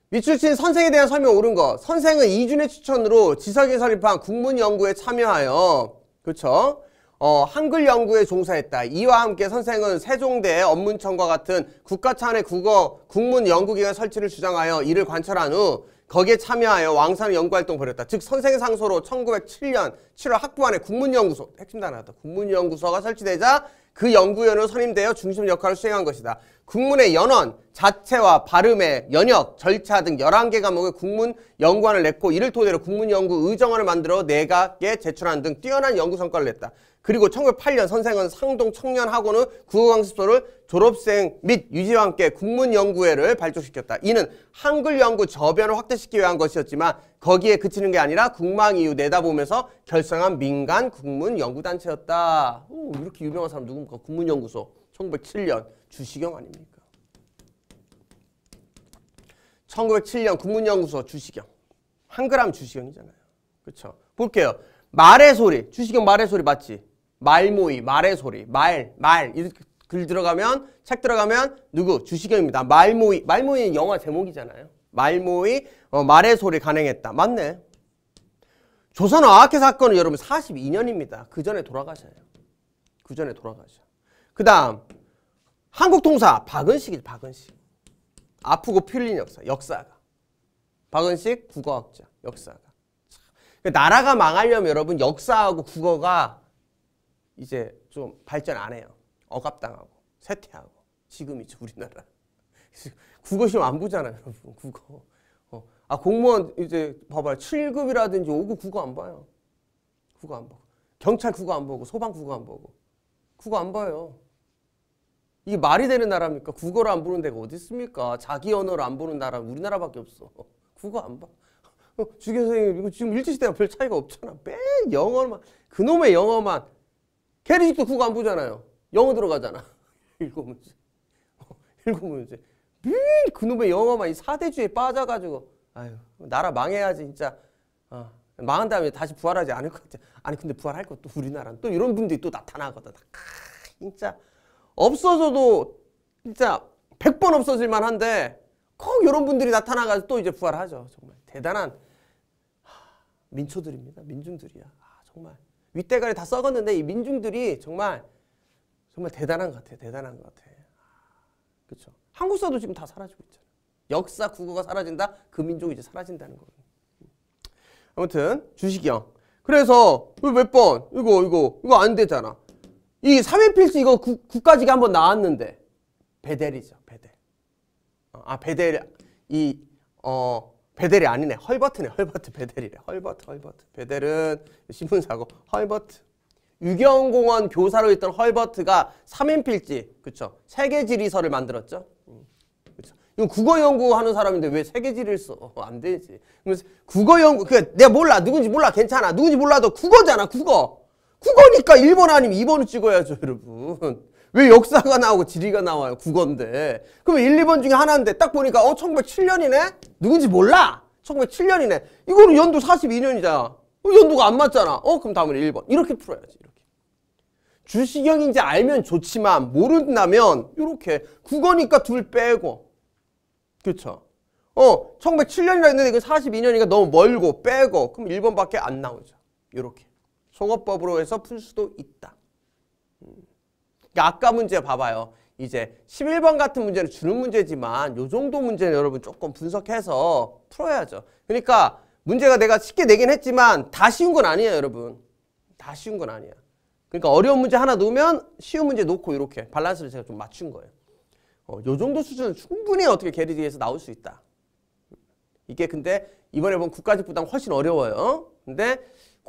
밑줄친 선생에 대한 설명 옳은 거. 선생은 이준의 추천으로 지석이 설립한 국문 연구에 참여하여 그렇죠? 어, 한글 연구에 종사했다. 이와 함께 선생은 세종대 의 업문청과 같은 국가 차원의 국어 국문 연구기관 설치를 주장하여 이를 관찰한후 거기에 참여하여 왕산 연구활동 벌였다. 즉 선생 상소로 1907년 7월 학부안에 국문연구소 핵심 단어다. 국문연구소가 설치되자 그 연구위원으로 선임되어 중심 역할을 수행한 것이다. 국문의 연원, 자체와 발음의 연역, 절차 등 열한 개 과목의 국문 연구안을 냈고 이를 토대로 국문연구 의정원을 만들어 네가에 제출하는 등 뛰어난 연구 성과를 냈다. 그리고 1908년 선생은 상동 청년학원의 국어강습소를 졸업생 및 유지와 함께 국문연구회를 발족시켰다. 이는 한글 연구 저변을 확대시키기 위한 것이었지만 거기에 그치는 게 아니라 국망 이후 내다보면서 결성한 민간 국문연구단체였다. 오, 이렇게 유명한 사람 누굽니까? 국문연구소. 1907년 주시경 아닙니까? 1907년 국문연구소 주시경. 한 그람 주시경이잖아요. 그렇죠? 볼게요. 말의 소리. 주시경 말의 소리 맞지? 말모이, 말의 소리, 말, 말 이렇게 글 들어가면 책 들어가면 누구? 주시경입니다. 말모이, 말모이는 영화 제목이잖아요. 말모이, 어, 말의 소리 가능했다. 맞네. 조선 어학회 사건은 여러분 42년입니다. 그 전에 돌아가셔요. 그 전에 돌아가셔. 요그 다음 한국통사 박은식이죠 박은식 아프고 풀린 역사 역사가 박은식 국어학자 역사가 그 나라가 망하려면 여러분 역사하고 국어가 이제 좀 발전 안 해요 억압당하고 쇠퇴하고 지금이죠 우리나라 국어 시험 안 보잖아요 여러분 국어 어. 아 공무원 이제 봐봐 7급이라든지 5급 국어 안 봐요 국어 안보 경찰 국어 안 보고 소방 국어 안 보고 국어 안 봐요 이게 말이 되는 나라입니까? 국어를 안 보는 데가 어디 있습니까? 자기 언어를 안 보는 나라 우리나라밖에 없어. 국어 안 봐. 어, 주교 선생님 이거 지금 일제시대랑 별 차이가 없잖아. 맨 영어만 그놈의 영어만 캐리식도 국어 안 보잖아요. 영어 들어가잖아. 일곱 문제. 어, 문제. 맨 그놈의 영어만 이 사대주에 빠져가지고 아유 나라 망해야지 진짜. 어. 망한 다음에 다시 부활하지 않을 것 같아. 아니 근데 부활할 것도 우리나라는 또 이런 분들이 또 나타나거든. 아, 진짜 없어져도 진짜 100번 없어질 만한데 꼭 이런 분들이 나타나가지고 또 이제 부활하죠. 정말 대단한 민초들입니다. 민중들이야. 아, 정말 윗대가리 다 썩었는데 이 민중들이 정말 정말 대단한 것 같아요. 대단한 것 같아요. 아, 그렇죠. 한국사도 지금 다 사라지고 있잖아요. 역사 국어가 사라진다. 그 민족이 이제 사라진다는 거예요. 아무튼 주식이요 그래서 몇 번? 이거 이거 이거 안 되잖아. 이삼인 필수 이거 국까지가 한번 나왔는데 베델이죠 베델. 어, 아 베델 이어 베델이 아니네 헐버트네 헐버트 베델이래 헐버트 헐버트 베델은 신문사고 헐버트 유경공원 교사로 있던 헐버트가 삼인 필지 그쵸 세계 지리서를 만들었죠. 음, 그쵸. 이거 국어 연구하는 사람인데 왜 세계 지리를 어, 안 되지. 그러면 국어 연구 그 그러니까 내가 몰라 누군지 몰라 괜찮아 누군지 몰라도 국어잖아 국어. 국어니까 1번 아니면 2번을 찍어야죠, 여러분. 왜 역사가 나오고 지리가 나와요? 국어인데. 그럼 1, 2번 중에 하나인데 딱 보니까 어 1907년이네? 누군지 몰라. 1907년이네. 이거는 연도 42년이잖아. 연도가 안 맞잖아. 어 그럼 다음은 1번. 이렇게 풀어야지. 이렇게. 주시경인지 알면 좋지만 모른다면 이렇게 국어니까 둘 빼고. 그쵸어 1907년이라 했는데 이거 42년이니까 너무 멀고 빼고 그럼 1번밖에 안 나오죠. 이렇게. 송어법으로 해서 풀 수도 있다. 음. 그러니까 아까 문제 봐봐요. 이제 11번 같은 문제는 주는 문제지만 요 정도 문제는 여러분 조금 분석해서 풀어야죠. 그러니까 문제가 내가 쉽게 내긴 했지만 다 쉬운 건 아니에요, 여러분. 다 쉬운 건 아니야. 그러니까 어려운 문제 하나 놓으면 쉬운 문제 놓고 이렇게 밸런스를 제가 좀 맞춘 거예요. 어, 요 정도 수준은 충분히 어떻게 게리디에서 나올 수 있다. 이게 근데 이번에 본 국가직 부담 훨씬 어려워요. 근데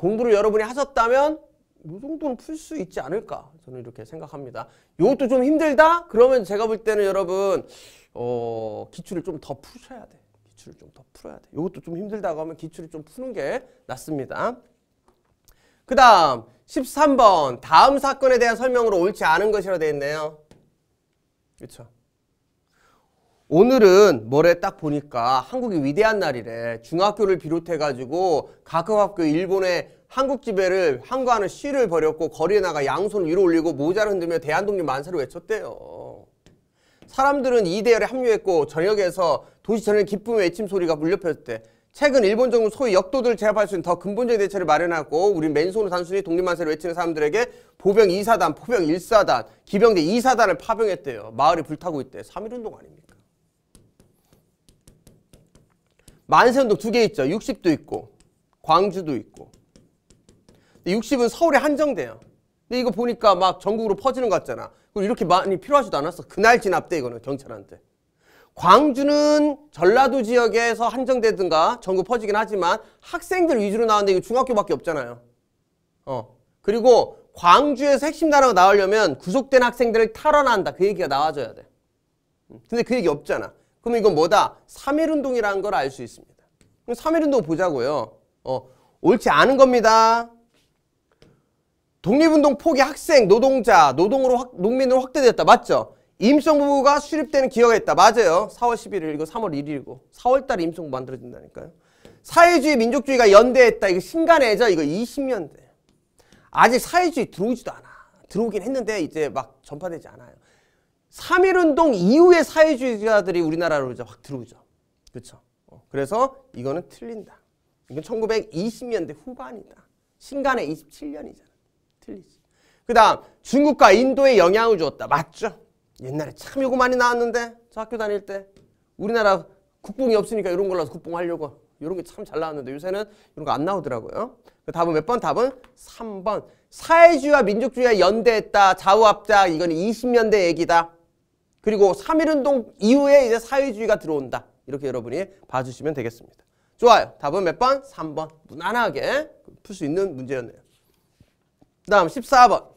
공부를 여러분이 하셨다면 이 정도는 풀 수 있지 않을까 저는 이렇게 생각합니다. 이것도 좀 힘들다? 그러면 제가 볼 때는 여러분 어, 기출을 좀더 푸셔야 돼. 기출을 좀 더 풀어야 돼. 이것도 좀 힘들다고 하면 기출을 좀 푸는 게 낫습니다. 그 다음 13번 다음 사건에 대한 설명으로 옳지 않은 것이라 되어 있네요. 그렇죠? 오늘은 뭐래 딱 보니까 한국이 위대한 날이래. 중학교를 비롯해가지고 가끔학교 일본의 한국 지배를 항거하는 시를 벌였고 거리에 나가 양손 위로 올리고 모자를 흔들며 대한독립 만세를 외쳤대요. 사람들은 이 대열에 합류했고 저녁에서 도시 전역 기쁨의 외침 소리가 물려폈대. 최근 일본 정부 소위 역도들 을 제압할 수 있는 더 근본적인 대책을 마련하고 우리 맨손으로 단순히 독립만세를 외치는 사람들에게 보병 2사단, 포병 1사단, 기병대 2사단을 파병했대요. 마을이 불타고 있대. 3일 운동 아닙니까? 만세 운동 두 개 있죠. 60도 있고 광주도 있고. 60은 서울에 한정돼요. 근데 이거 보니까 막 전국으로 퍼지는 것 같잖아. 그리고 이렇게 많이 필요하지도 않았어. 그날 진압대 이거는 경찰한테. 광주는 전라도 지역에서 한정되든가 전국 퍼지긴 하지만 학생들 위주로 나왔는데 이거 중학교밖에 없잖아요. 어. 그리고 광주에서 핵심 단어가 나오려면 구속된 학생들을 탈환한다. 그 얘기가 나와줘야 돼. 음. 근데 그 얘기 없잖아. 그럼 이건 뭐다? 3일 운동이라는 걸 알 수 있습니다. 그럼 3일 운동 보자고요. 어, 옳지 않은 겁니다. 독립운동 포기 학생, 노동자, 노동으로 확, 농민으로 확대됐다. 맞죠? 임성부부가 수립되는 기여가 있다. 맞아요. 4월 11일 이거 3월 1일이고 4월달에 임성부 만들어진다니까요. 사회주의, 민족주의가 연대했다. 이거 신간해져. 이거 20년대. 아직 사회주의 들어오지도 않아. 들어오긴 했는데 이제 막 전파되지 않아요. 3.1운동 이후에 사회주의자들이 우리나라로 이제 확 들어오죠. 그렇죠. 그래서 이거는 틀린다. 이건 1920년대 후반이다. 신간의 27년이잖아. 틀리지. 그 다음 중국과 인도에 영향을 주었다. 맞죠? 옛날에 참 요거 많이 나왔는데 저 학교 다닐 때 우리나라 국뽕이 없으니까 이런 걸로 국뽕하려고 이런 게 참 잘 나왔는데 요새는 이런 거 안 나오더라고요. 그 답은 몇 번? 답은 3번. 사회주의와 민족주의와 연대했다. 좌우합작 이건 20년대 얘기다. 그리고 3.1운동 이후에 이제 사회주의가 들어온다. 이렇게 여러분이 봐주시면 되겠습니다. 좋아요. 답은 몇 번? 3번. 무난하게 풀 수 있는 문제였네요. 그 다음 14번.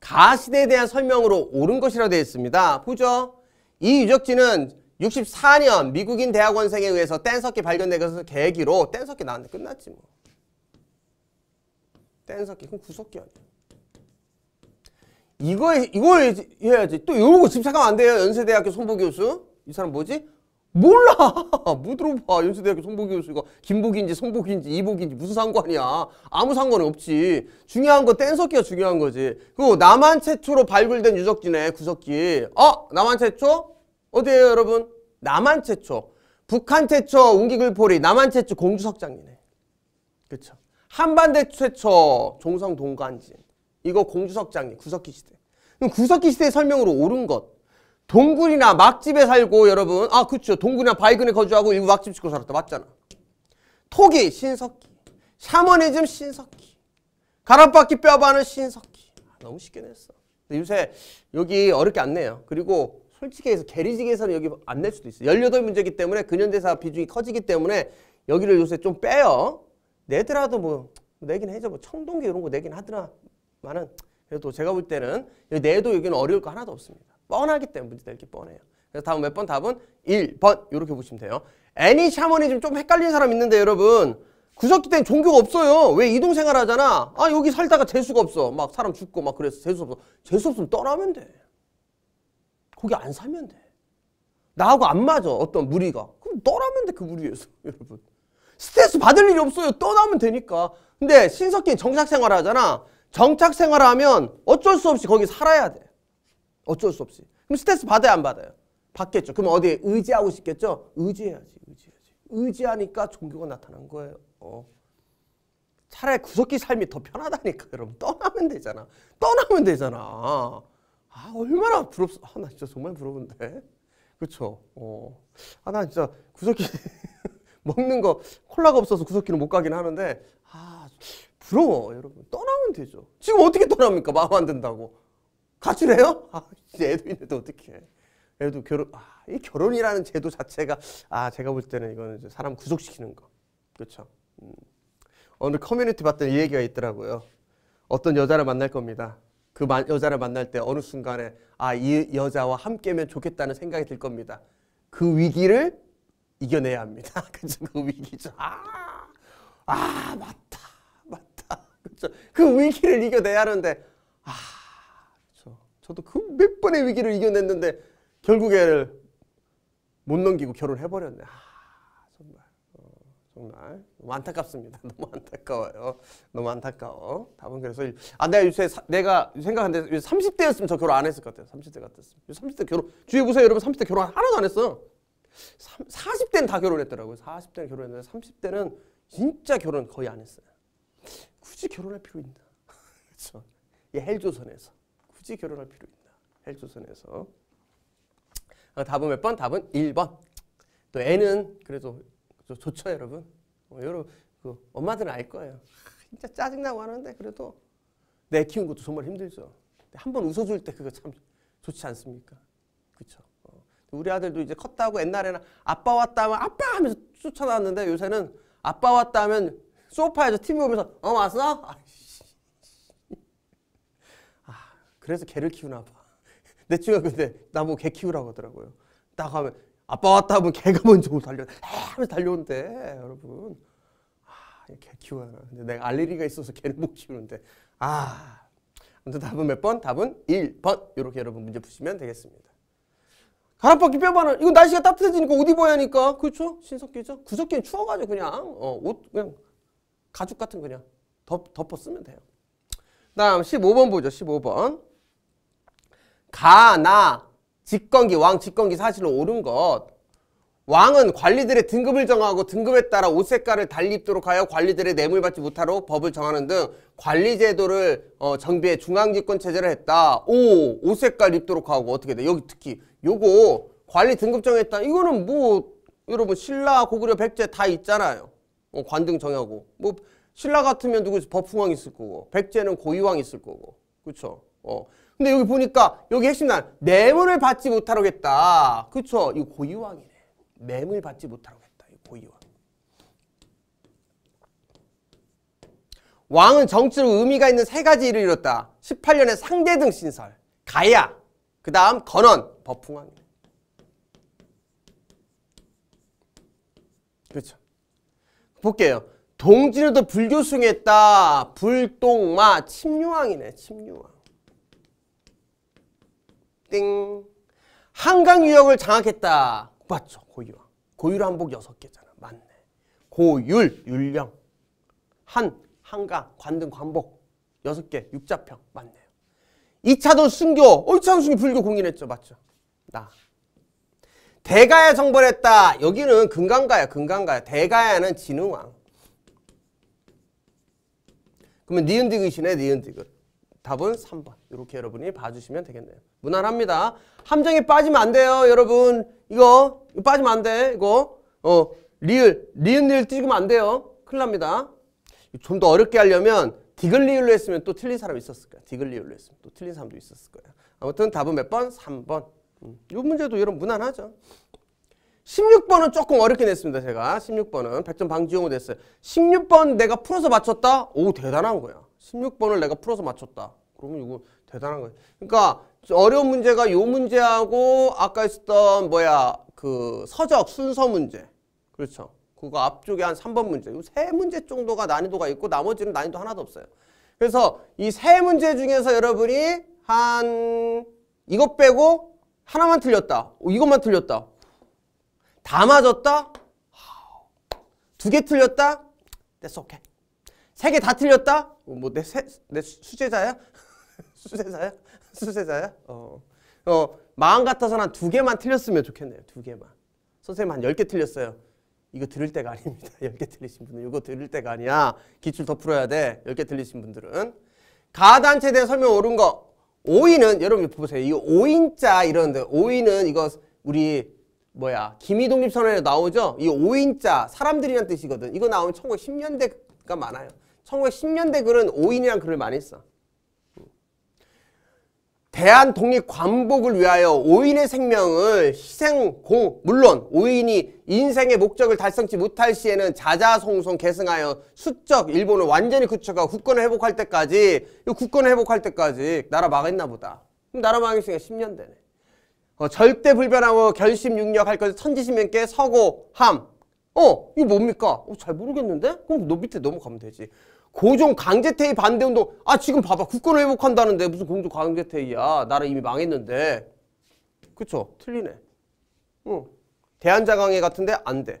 가시대에 대한 설명으로 옳은 것이라 되어 있습니다. 보죠. 이 유적지는 64년 미국인 대학원생에 의해서 댄석기 발견된 것을 계기로 댄석기 나왔는데 끝났지 뭐. 댄석기 그럼 구석기 아니야. 이거 이걸 해야지. 또 이러고 집착하면 안 돼요. 연세대학교 송보 교수. 이 사람 뭐지? 몰라. 못 들어봐. 연세대학교 송보 교수가 김복인지 송복인지 이복인지 무슨 상관이야. 아무 상관이 없지. 중요한 거 댄서기가 중요한 거지. 그리고 남한 최초로 발굴된 유적지네. 구석기. 어? 남한 최초? 어디에요 여러분? 남한 최초. 북한 최초 웅기글포리. 남한 최초 공주석장이네. 그렇 한반대 최초 종성 동간지. 이거 공주석장이 구석기 시대. 그럼 구석기 시대의 설명으로 옳은 것. 동굴이나 막집에 살고 여러분 아 그쵸 동굴이나 바이근에 거주하고 일부 막집 짓고 살았다 맞잖아. 토기 신석기 샤머니즘 신석기 가라바퀴 뼈바는 신석기 아, 너무 쉽게 냈어. 근데 요새 여기 어렵게 안 내요. 그리고 솔직히 해서 게리지에서는 여기 안 낼 수도 있어요. 18문제이기 때문에 근현대사 비중이 커지기 때문에 여기를 요새 좀 빼요. 내더라도 뭐 내긴 해줘. 뭐 청동기 이런 거 내긴 하더라. 많은 그래도 제가 볼 때는 내도 여기는 어려울 거 하나도 없습니다. 뻔하기 때문에 문제 낼게 뻔해요. 그래서 다음 몇 번? 답은 1번 이렇게 보시면 돼요. 애니 샤머니즘 좀 헷갈리는 사람 있는데 여러분 구석기 때는 종교가 없어요. 왜 이동생활 하잖아. 아 여기 살다가 재수가 없어. 막 사람 죽고 막 그래서 재수 없어. 재수 없으면 떠나면 돼. 거기 안 살면 돼. 나하고 안 맞아 어떤 무리가. 그럼 떠나면 돼 그 무리에서 여러분. 스트레스 받을 일이 없어요. 떠나면 되니까. 근데 신석기는 정착생활 하잖아. 정착 생활을 하면 어쩔 수 없이 거기 살아야 돼. 어쩔 수 없이. 그럼 스트레스 받아요, 안 받아요? 받겠죠. 그럼 어디에 의지하고 싶겠죠? 의지해야지, 의지해야지. 의지하니까 종교가 나타난 거예요. 어. 차라리 구석기 삶이 더 편하다니까, 여러분. 떠나면 되잖아. 떠나면 되잖아. 아, 얼마나 부럽소. 아, 나 진짜 정말 부러운데. 그쵸? 어. 아, 나 진짜 구석기 먹는 거 콜라가 없어서 구석기는 못 가긴 하는데, 아, 부러워 여러분 떠나면 되죠 지금 어떻게 떠납니까 마음 안 든다고 가출해요? 아 애도 있는데 어떻게 애도 결혼 아, 이 결혼이라는 제도 자체가 아 제가 볼 때는 이거는 사람 구속시키는 거 그렇죠 음. 오늘 커뮤니티 봤더이 얘기가 있더라고요 어떤 여자를 만날 겁니다 그 마, 여자를 만날 때 어느 순간에 아이 여자와 함께면 좋겠다는 생각이 들 겁니다 그 위기를 이겨내야 합니다 그죠 그 위기죠 아, 아 맞다 그 위기를 이겨내야 하는데 아, 저, 저도 그 몇 번의 위기를 이겨냈는데 결국에 못 넘기고 결혼해버렸네. 아, 정말 어, 정말 너무 안타깝습니다. 너무 안타까워요. 너무 안타까워. 답은 그래서 아 내가 요새 사, 내가 생각한데 30대였으면 저 결혼 안 했을 것 같아요. 30대 같았으면 30대 결혼 주위 보세요 여러분 30대 결혼 하나도 안 했어. 40대는 다 결혼했더라고요. 40대는 결혼했는데 30대는 진짜 결혼 거의 안 했어요. 굳이 결혼할 필요 있나? 그렇죠. 예, 헬조선에서 굳이 결혼할 필요 있나? 헬조선에서 아, 답은 몇 번? 답은 1번. 또 애는 그래도 좋죠, 여러분. 어, 여러분 그 엄마들은 알 거예요. 진짜 짜증나고 하는데 그래도 내 키운 것도 정말 힘들죠. 한 번 웃어줄 때 그거 참 좋지 않습니까? 그렇죠. 어. 우리 아들도 이제 컸다고 옛날에는 아빠 왔다 하면 아빠 하면서 쫓아나왔는데 요새는 아빠 왔다 하면 소파에서 TV 보면서 어 왔어? 아, 아, 그래서 개를 키우나 봐. 내 친구가 근데 나보고 개 키우라고 하더라고요. 딱 가면 아빠 왔다 하면 개가 먼저 뭐 달려 하면서 달려온대 여러분. 아, 개 키워야 하나. 근데 내가 알레르기가 있어서 개를 못 키우는데 아. 아무튼 답은 몇 번? 답은 1번. 이렇게 여러분 문제 푸시면 되겠습니다. 가랑바퀴 뼈바늘. 이건 날씨가 따뜻해지니까 옷 입어야 하니까. 그렇죠? 신석기죠? 구석기는 추워가지고 그냥 어, 옷 그냥 가죽 같은 그냥 덮, 덮어 쓰면 돼요. 다음 15번 보죠. 15번. 가, 나, 직권기, 왕 직권기 사실로 옳은 것. 왕은 관리들의 등급을 정하고 등급에 따라 옷 색깔을 달리 입도록 하여 관리들의 뇌물 받지 못하도록 법을 정하는 등 관리 제도를 어, 정비해 중앙집권 체제를 했다. 오, 옷 색깔 입도록 하고 어떻게 돼? 여기 특히 요거 관리 등급 정했다. 이거는 뭐 여러분 신라, 고구려, 백제 다 있잖아요. 어, 관등 정하고 뭐 신라 같으면 누구 법흥왕 있을 거고 백제는 고위왕 있을 거고 그렇 어. 근데 여기 보니까 여기 핵심난 뇌물을 받지 못하라고 다 그렇죠. 이 고위왕이네. 뇌물 받지 못하라고 다이 고위왕. 왕은 정치로 의미가 있는 세 가지 일을 이뤘다. 18년에 상대 등 신설, 가야, 그 다음 건원, 법흥왕. 그렇 볼게요. 동진에도 불교숭했다. 불똥마 침류왕이네. 침류왕. 띵. 한강 유역을 장악했다. 맞죠. 고유왕. 고율 한복 여섯 개잖아. 맞네. 고율, 율령. 한, 한강, 관등, 관복. 여섯 개, 육자평. 맞네요. 이차도 순교. 어, 이차도 순교 불교 공인했죠. 맞죠. 나. 대가야 성벌했다. 여기는 금강가야, 금강가야. 대가야는 진흥왕. 그러면 니은디 귿이네 니은디 귿 답은 3번. 이렇게 여러분이 봐주시면 되겠네요. 무난합니다. 함정에 빠지면 안 돼요, 여러분. 이거, 이거 빠지면 안 돼, 이거. 어, 리을, 리은 리을 찍으면 안 돼요. 큰일 납니다. 좀 더 어렵게 하려면 디글리을로 했으면 또 틀린 사람 있었을 거야. 디글리을로 했으면 또 틀린 사람도 있었을 거야. 아무튼 답은 몇 번? 3번. 이 문제도 여러분 무난하죠. 16번은 조금 어렵게 냈습니다. 제가 16번은 100점 방지용으로 냈어요. 16번 내가 풀어서 맞췄다? 오 대단한 거야. 16번을 내가 풀어서 맞췄다. 그러면 이거 대단한 거야. 그러니까 어려운 문제가 이 문제하고 아까 있었던 뭐야 그 서적 순서 문제 그렇죠. 그거 앞쪽에 한 3번 문제 이세 문제 정도가 난이도가 있고 나머지는 난이도 하나도 없어요. 그래서 이 세 문제 중에서 여러분이 한 이것 빼고 하나만 틀렸다. 오, 이것만 틀렸다. 다 맞았다? 두 개 틀렸다? 됐어, 오케이. 세 개 다 틀렸다? 뭐, 내, 세, 내 수제자야? 수제자야? 수제자야? 어. 어, 마음 같아서는 두 개만 틀렸으면 좋겠네요. 두 개만. 선생님 한 열 개 틀렸어요. 이거 들을 때가 아닙니다. 열 개 틀리신 분은 이거 들을 때가 아니야. 기출 더 풀어야 돼. 열 개 틀리신 분들은. 가단체에 대한 설명 옳은 거. 오이는 여러분 보세요. 이 오인자 이러는데 오이는 이거 우리 뭐야 기미독립선언에 나오죠? 이 오인자 사람들이란 뜻이거든. 이거 나오면 1910년대가 많아요. 1910년대 글은 오인이란 글을 많이 써. 대한 독립 관복을 위하여 오인의 생명을 희생공 물론 오인이 인생의 목적을 달성치 못할 시에는 자자송송 계승하여 수적 일본을 완전히 구축하고 국권을 회복할 때까지 국권을 회복할 때까지 나라 망했나 보다. 그럼 나라 망했으니까 10년 되네. 어, 절대 불변하고 결심 육력할 것을 천지신명께 서고 함. 어 이거 뭡니까? 어, 잘 모르겠는데? 그럼 너 밑에 넘어가면 되지. 고종 강제퇴위 반대 운동 아 지금 봐봐 국권을 회복한다는데 무슨 공조 강제퇴위야 나라 이미 망했는데 그렇죠 틀리네 응. 대한자강회 같은데 안 돼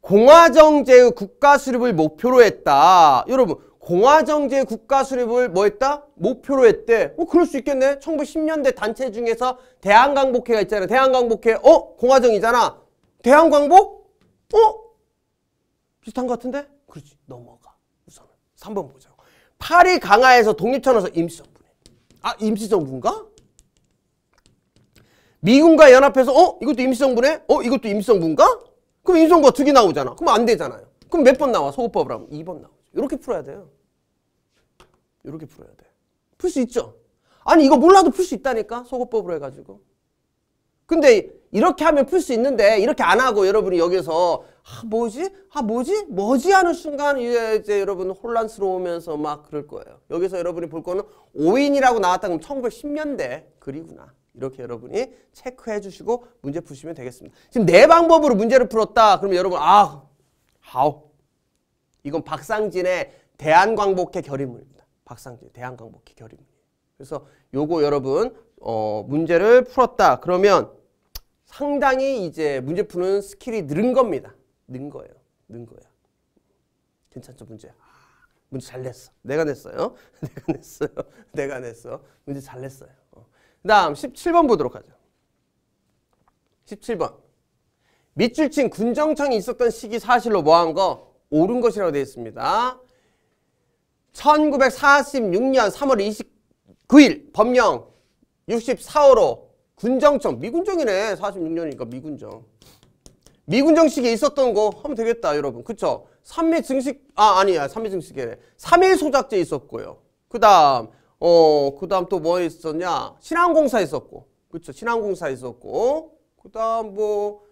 공화정제의 국가수립을 목표로 했다 여러분 공화정제 국가수립을 뭐 했다? 목표로 했대. 어, 그럴 수 있겠네. 1910년대 단체 중에서 대한강복회가 있잖아. 대한강복회 어? 공화정이잖아. 대한강복 어? 비슷한 것 같은데? 그렇지. 넘어가. 한번 보자고. 파리 강화에서 독립선언서 임시정부네. 아 임시정부인가? 미군과 연합해서 어? 이것도 임시정부네? 어? 이것도 임시정부인가? 그럼 임시정부가 두개 나오잖아. 그럼 안 되잖아요. 그럼 몇 번 나와? 소급법을 하면 2번 나오 이렇게 풀어야 돼요. 이렇게 풀어야 돼. 풀 수 있죠? 아니 이거 몰라도 풀 수 있다니까? 소급법으로 해가지고. 근데 이렇게 하면 풀 수 있는데 이렇게 안 하고 여러분이 여기서 아, 뭐지? 아, 뭐지? 뭐지? 하는 순간 이제, 이제 여러분 혼란스러우면서 막 그럴 거예요. 여기서 여러분이 볼 거는 오인이라고 나왔다 그러면 1910년대 글이구나. 이렇게 여러분이 체크해 주시고 문제 푸시면 되겠습니다. 지금 네 방법으로 문제를 풀었다. 그러면 여러분 아, 하우. 이건 박상진의 대한광복회 결의문입니다. 박상진 대한광복회 결의문. 그래서 요거 여러분 어, 문제를 풀었다. 그러면 상당히 이제 문제 푸는 스킬이 늘은 겁니다. 는 거예요. 는 거야. 괜찮죠 문제? 문제 잘 냈어. 내가 냈어요. 내가 냈어요. 내가 냈어. 문제 잘 냈어요. 어. 다음 17번 보도록 하죠. 17번. 밑줄 친 군정청이 있었던 시기 사실로 뭐한 거? 옳은 것이라고 되어 있습니다. 1946년 3월 29일 법령 64호로 군정청, 미군정이네. 46년이니까 미군정. 미군 정식에 있었던 거 하면 되겠다 여러분 그쵸? 삼미 증식 아 아니야 삼미 증식에아니 삼일 소작제 있었고요 그 다음 어그 다음 또 뭐 있었냐 신한공사 있었고 그쵸 신한공사 있었고 그 다음 뭐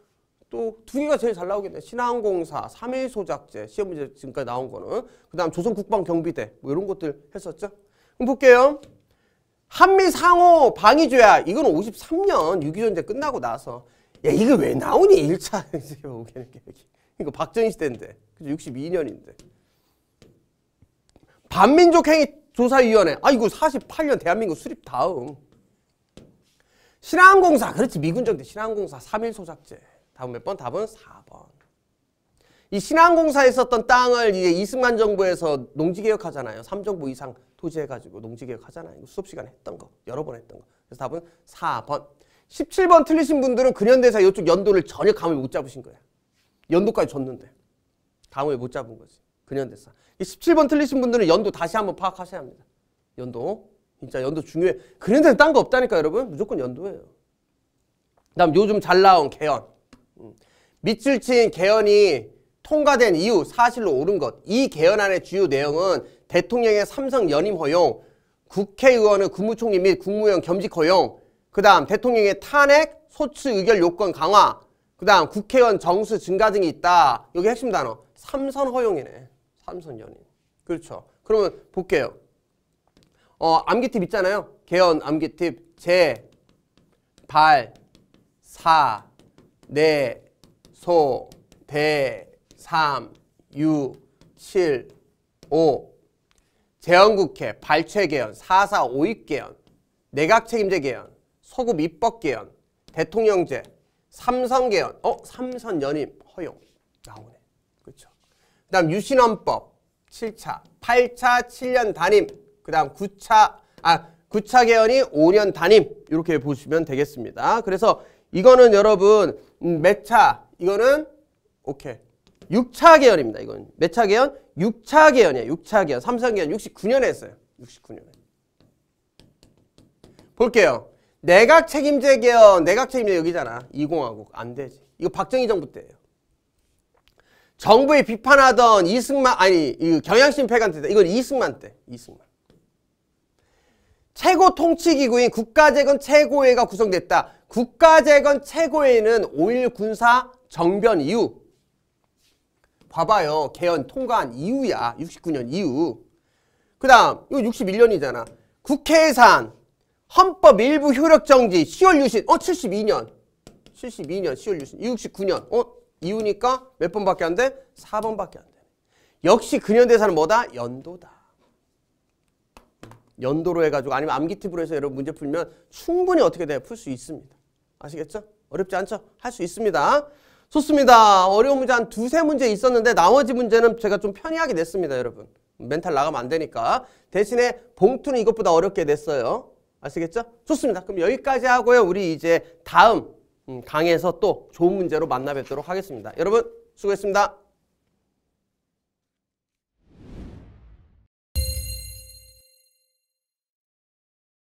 또 두 개가 제일 잘 나오겠네 신한공사 삼일 소작제 시험 문제 지금까지 나온 거는 그 다음 조선국방경비대 뭐 이런 것들 했었죠 그럼 볼게요 한미 상호 방위조약 이건 53년 6.2전쟁 끝나고 나서 야 이게 왜 나오니 1차 연개혁 계획이 이거 박정희 시대인데 그 62년인데 반민족행위조사위원회 아 이거 48년 대한민국 수립 다음 신한공사 그렇지 미군정대 신한공사 3.1소작제 다음 몇번 답은 4번 이 신한공사에 있었던 땅을 이제 이승만 정부에서 농지개혁하잖아요 3정부 이상 토지해가지고 농지개혁하잖아요 수업시간에 했던 거 여러 번 했던 거 그래서 답은 4번 17번 틀리신 분들은 근현대사 이쪽 연도를 전혀 감을 못 잡으신 거예요. 연도까지 줬는데. 감을 못 잡은 거지. 근현대사. 17번 틀리신 분들은 연도 다시 한번 파악하셔야 합니다. 연도. 진짜 연도 중요해. 근현대사 딴 거 없다니까 여러분. 무조건 연도예요. 그 다음 요즘 잘 나온 개헌. 음. 밑줄 친 개헌이 통과된 이후 사실로 옳은 것. 이 개헌안의 주요 내용은 대통령의 삼성 연임 허용, 국회의원의 국무총리 및 국무위원 겸직 허용, 그 다음 대통령의 탄핵, 소추 의결 요건 강화, 그 다음 국회의원 정수 증가 등이 있다. 여기 핵심 단어. 삼선 허용이네. 삼선 연임. 그렇죠. 그러면 볼게요. 어, 암기팁 있잖아요. 개헌 암기팁. 제, 발, 사, 네, 소, 대, 삼, 유, 칠, 오. 재헌국회, 발췌개헌, 사사오입개헌, 내각책임제 개헌, 서구 밑법 개헌, 대통령제, 삼선 개헌, 어 삼선 연임 허용 나오네. 그렇죠. 그다음 유신헌법 7차, 8차 7년 단임, 그다음 9차 아 9차 개헌이 5년 단임 이렇게 보시면 되겠습니다. 그래서 이거는 여러분 몇 음, 차? 이거는 오케이. 6차 개헌입니다. 이건 몇 차 개헌? 6차 개헌이에요. 6차 개헌. 삼성 개헌 69년에 했어요. 69년에. 볼게요. 내각 책임제 개헌 내각 책임제 여기잖아. 2 0화국안 되지. 이거 박정희 정부 때예요. 정부에 비판하던 이승만 아니 이 경향신 폐간 때다. 이건 이승만 때. 이승만. 최고 통치기구인 국가재건 최고회가 구성됐다. 국가재건 최고회는 5.1 군사 정변 이후 봐봐요. 개헌 통과한 이후야. 69년 이후. 그 다음 이거 61년이잖아. 국회 예산 헌법 일부 효력 정지 10월 유신 어 72년 72년 10월 유신 69년 어 이후니까 몇 번밖에 안 돼? 4번밖에 안 돼. 역시 근현대사는 뭐다? 연도다. 연도로 해가지고 아니면 암기팁으로 해서 여러분 문제 풀면 충분히 어떻게 돼? 풀 수 있습니다. 아시겠죠? 어렵지 않죠? 할 수 있습니다. 좋습니다. 어려운 문제 한 두세 문제 있었는데 나머지 문제는 제가 좀 편리하게 냈습니다. 여러분. 멘탈 나가면 안 되니까. 대신에 봉투는 이것보다 어렵게 냈어요. 아시겠죠? 좋습니다. 그럼 여기까지 하고요. 우리 이제 다음 음, 강에서또 좋은 문제로 만나 뵙도록 하겠습니다. 여러분 수고했습니다.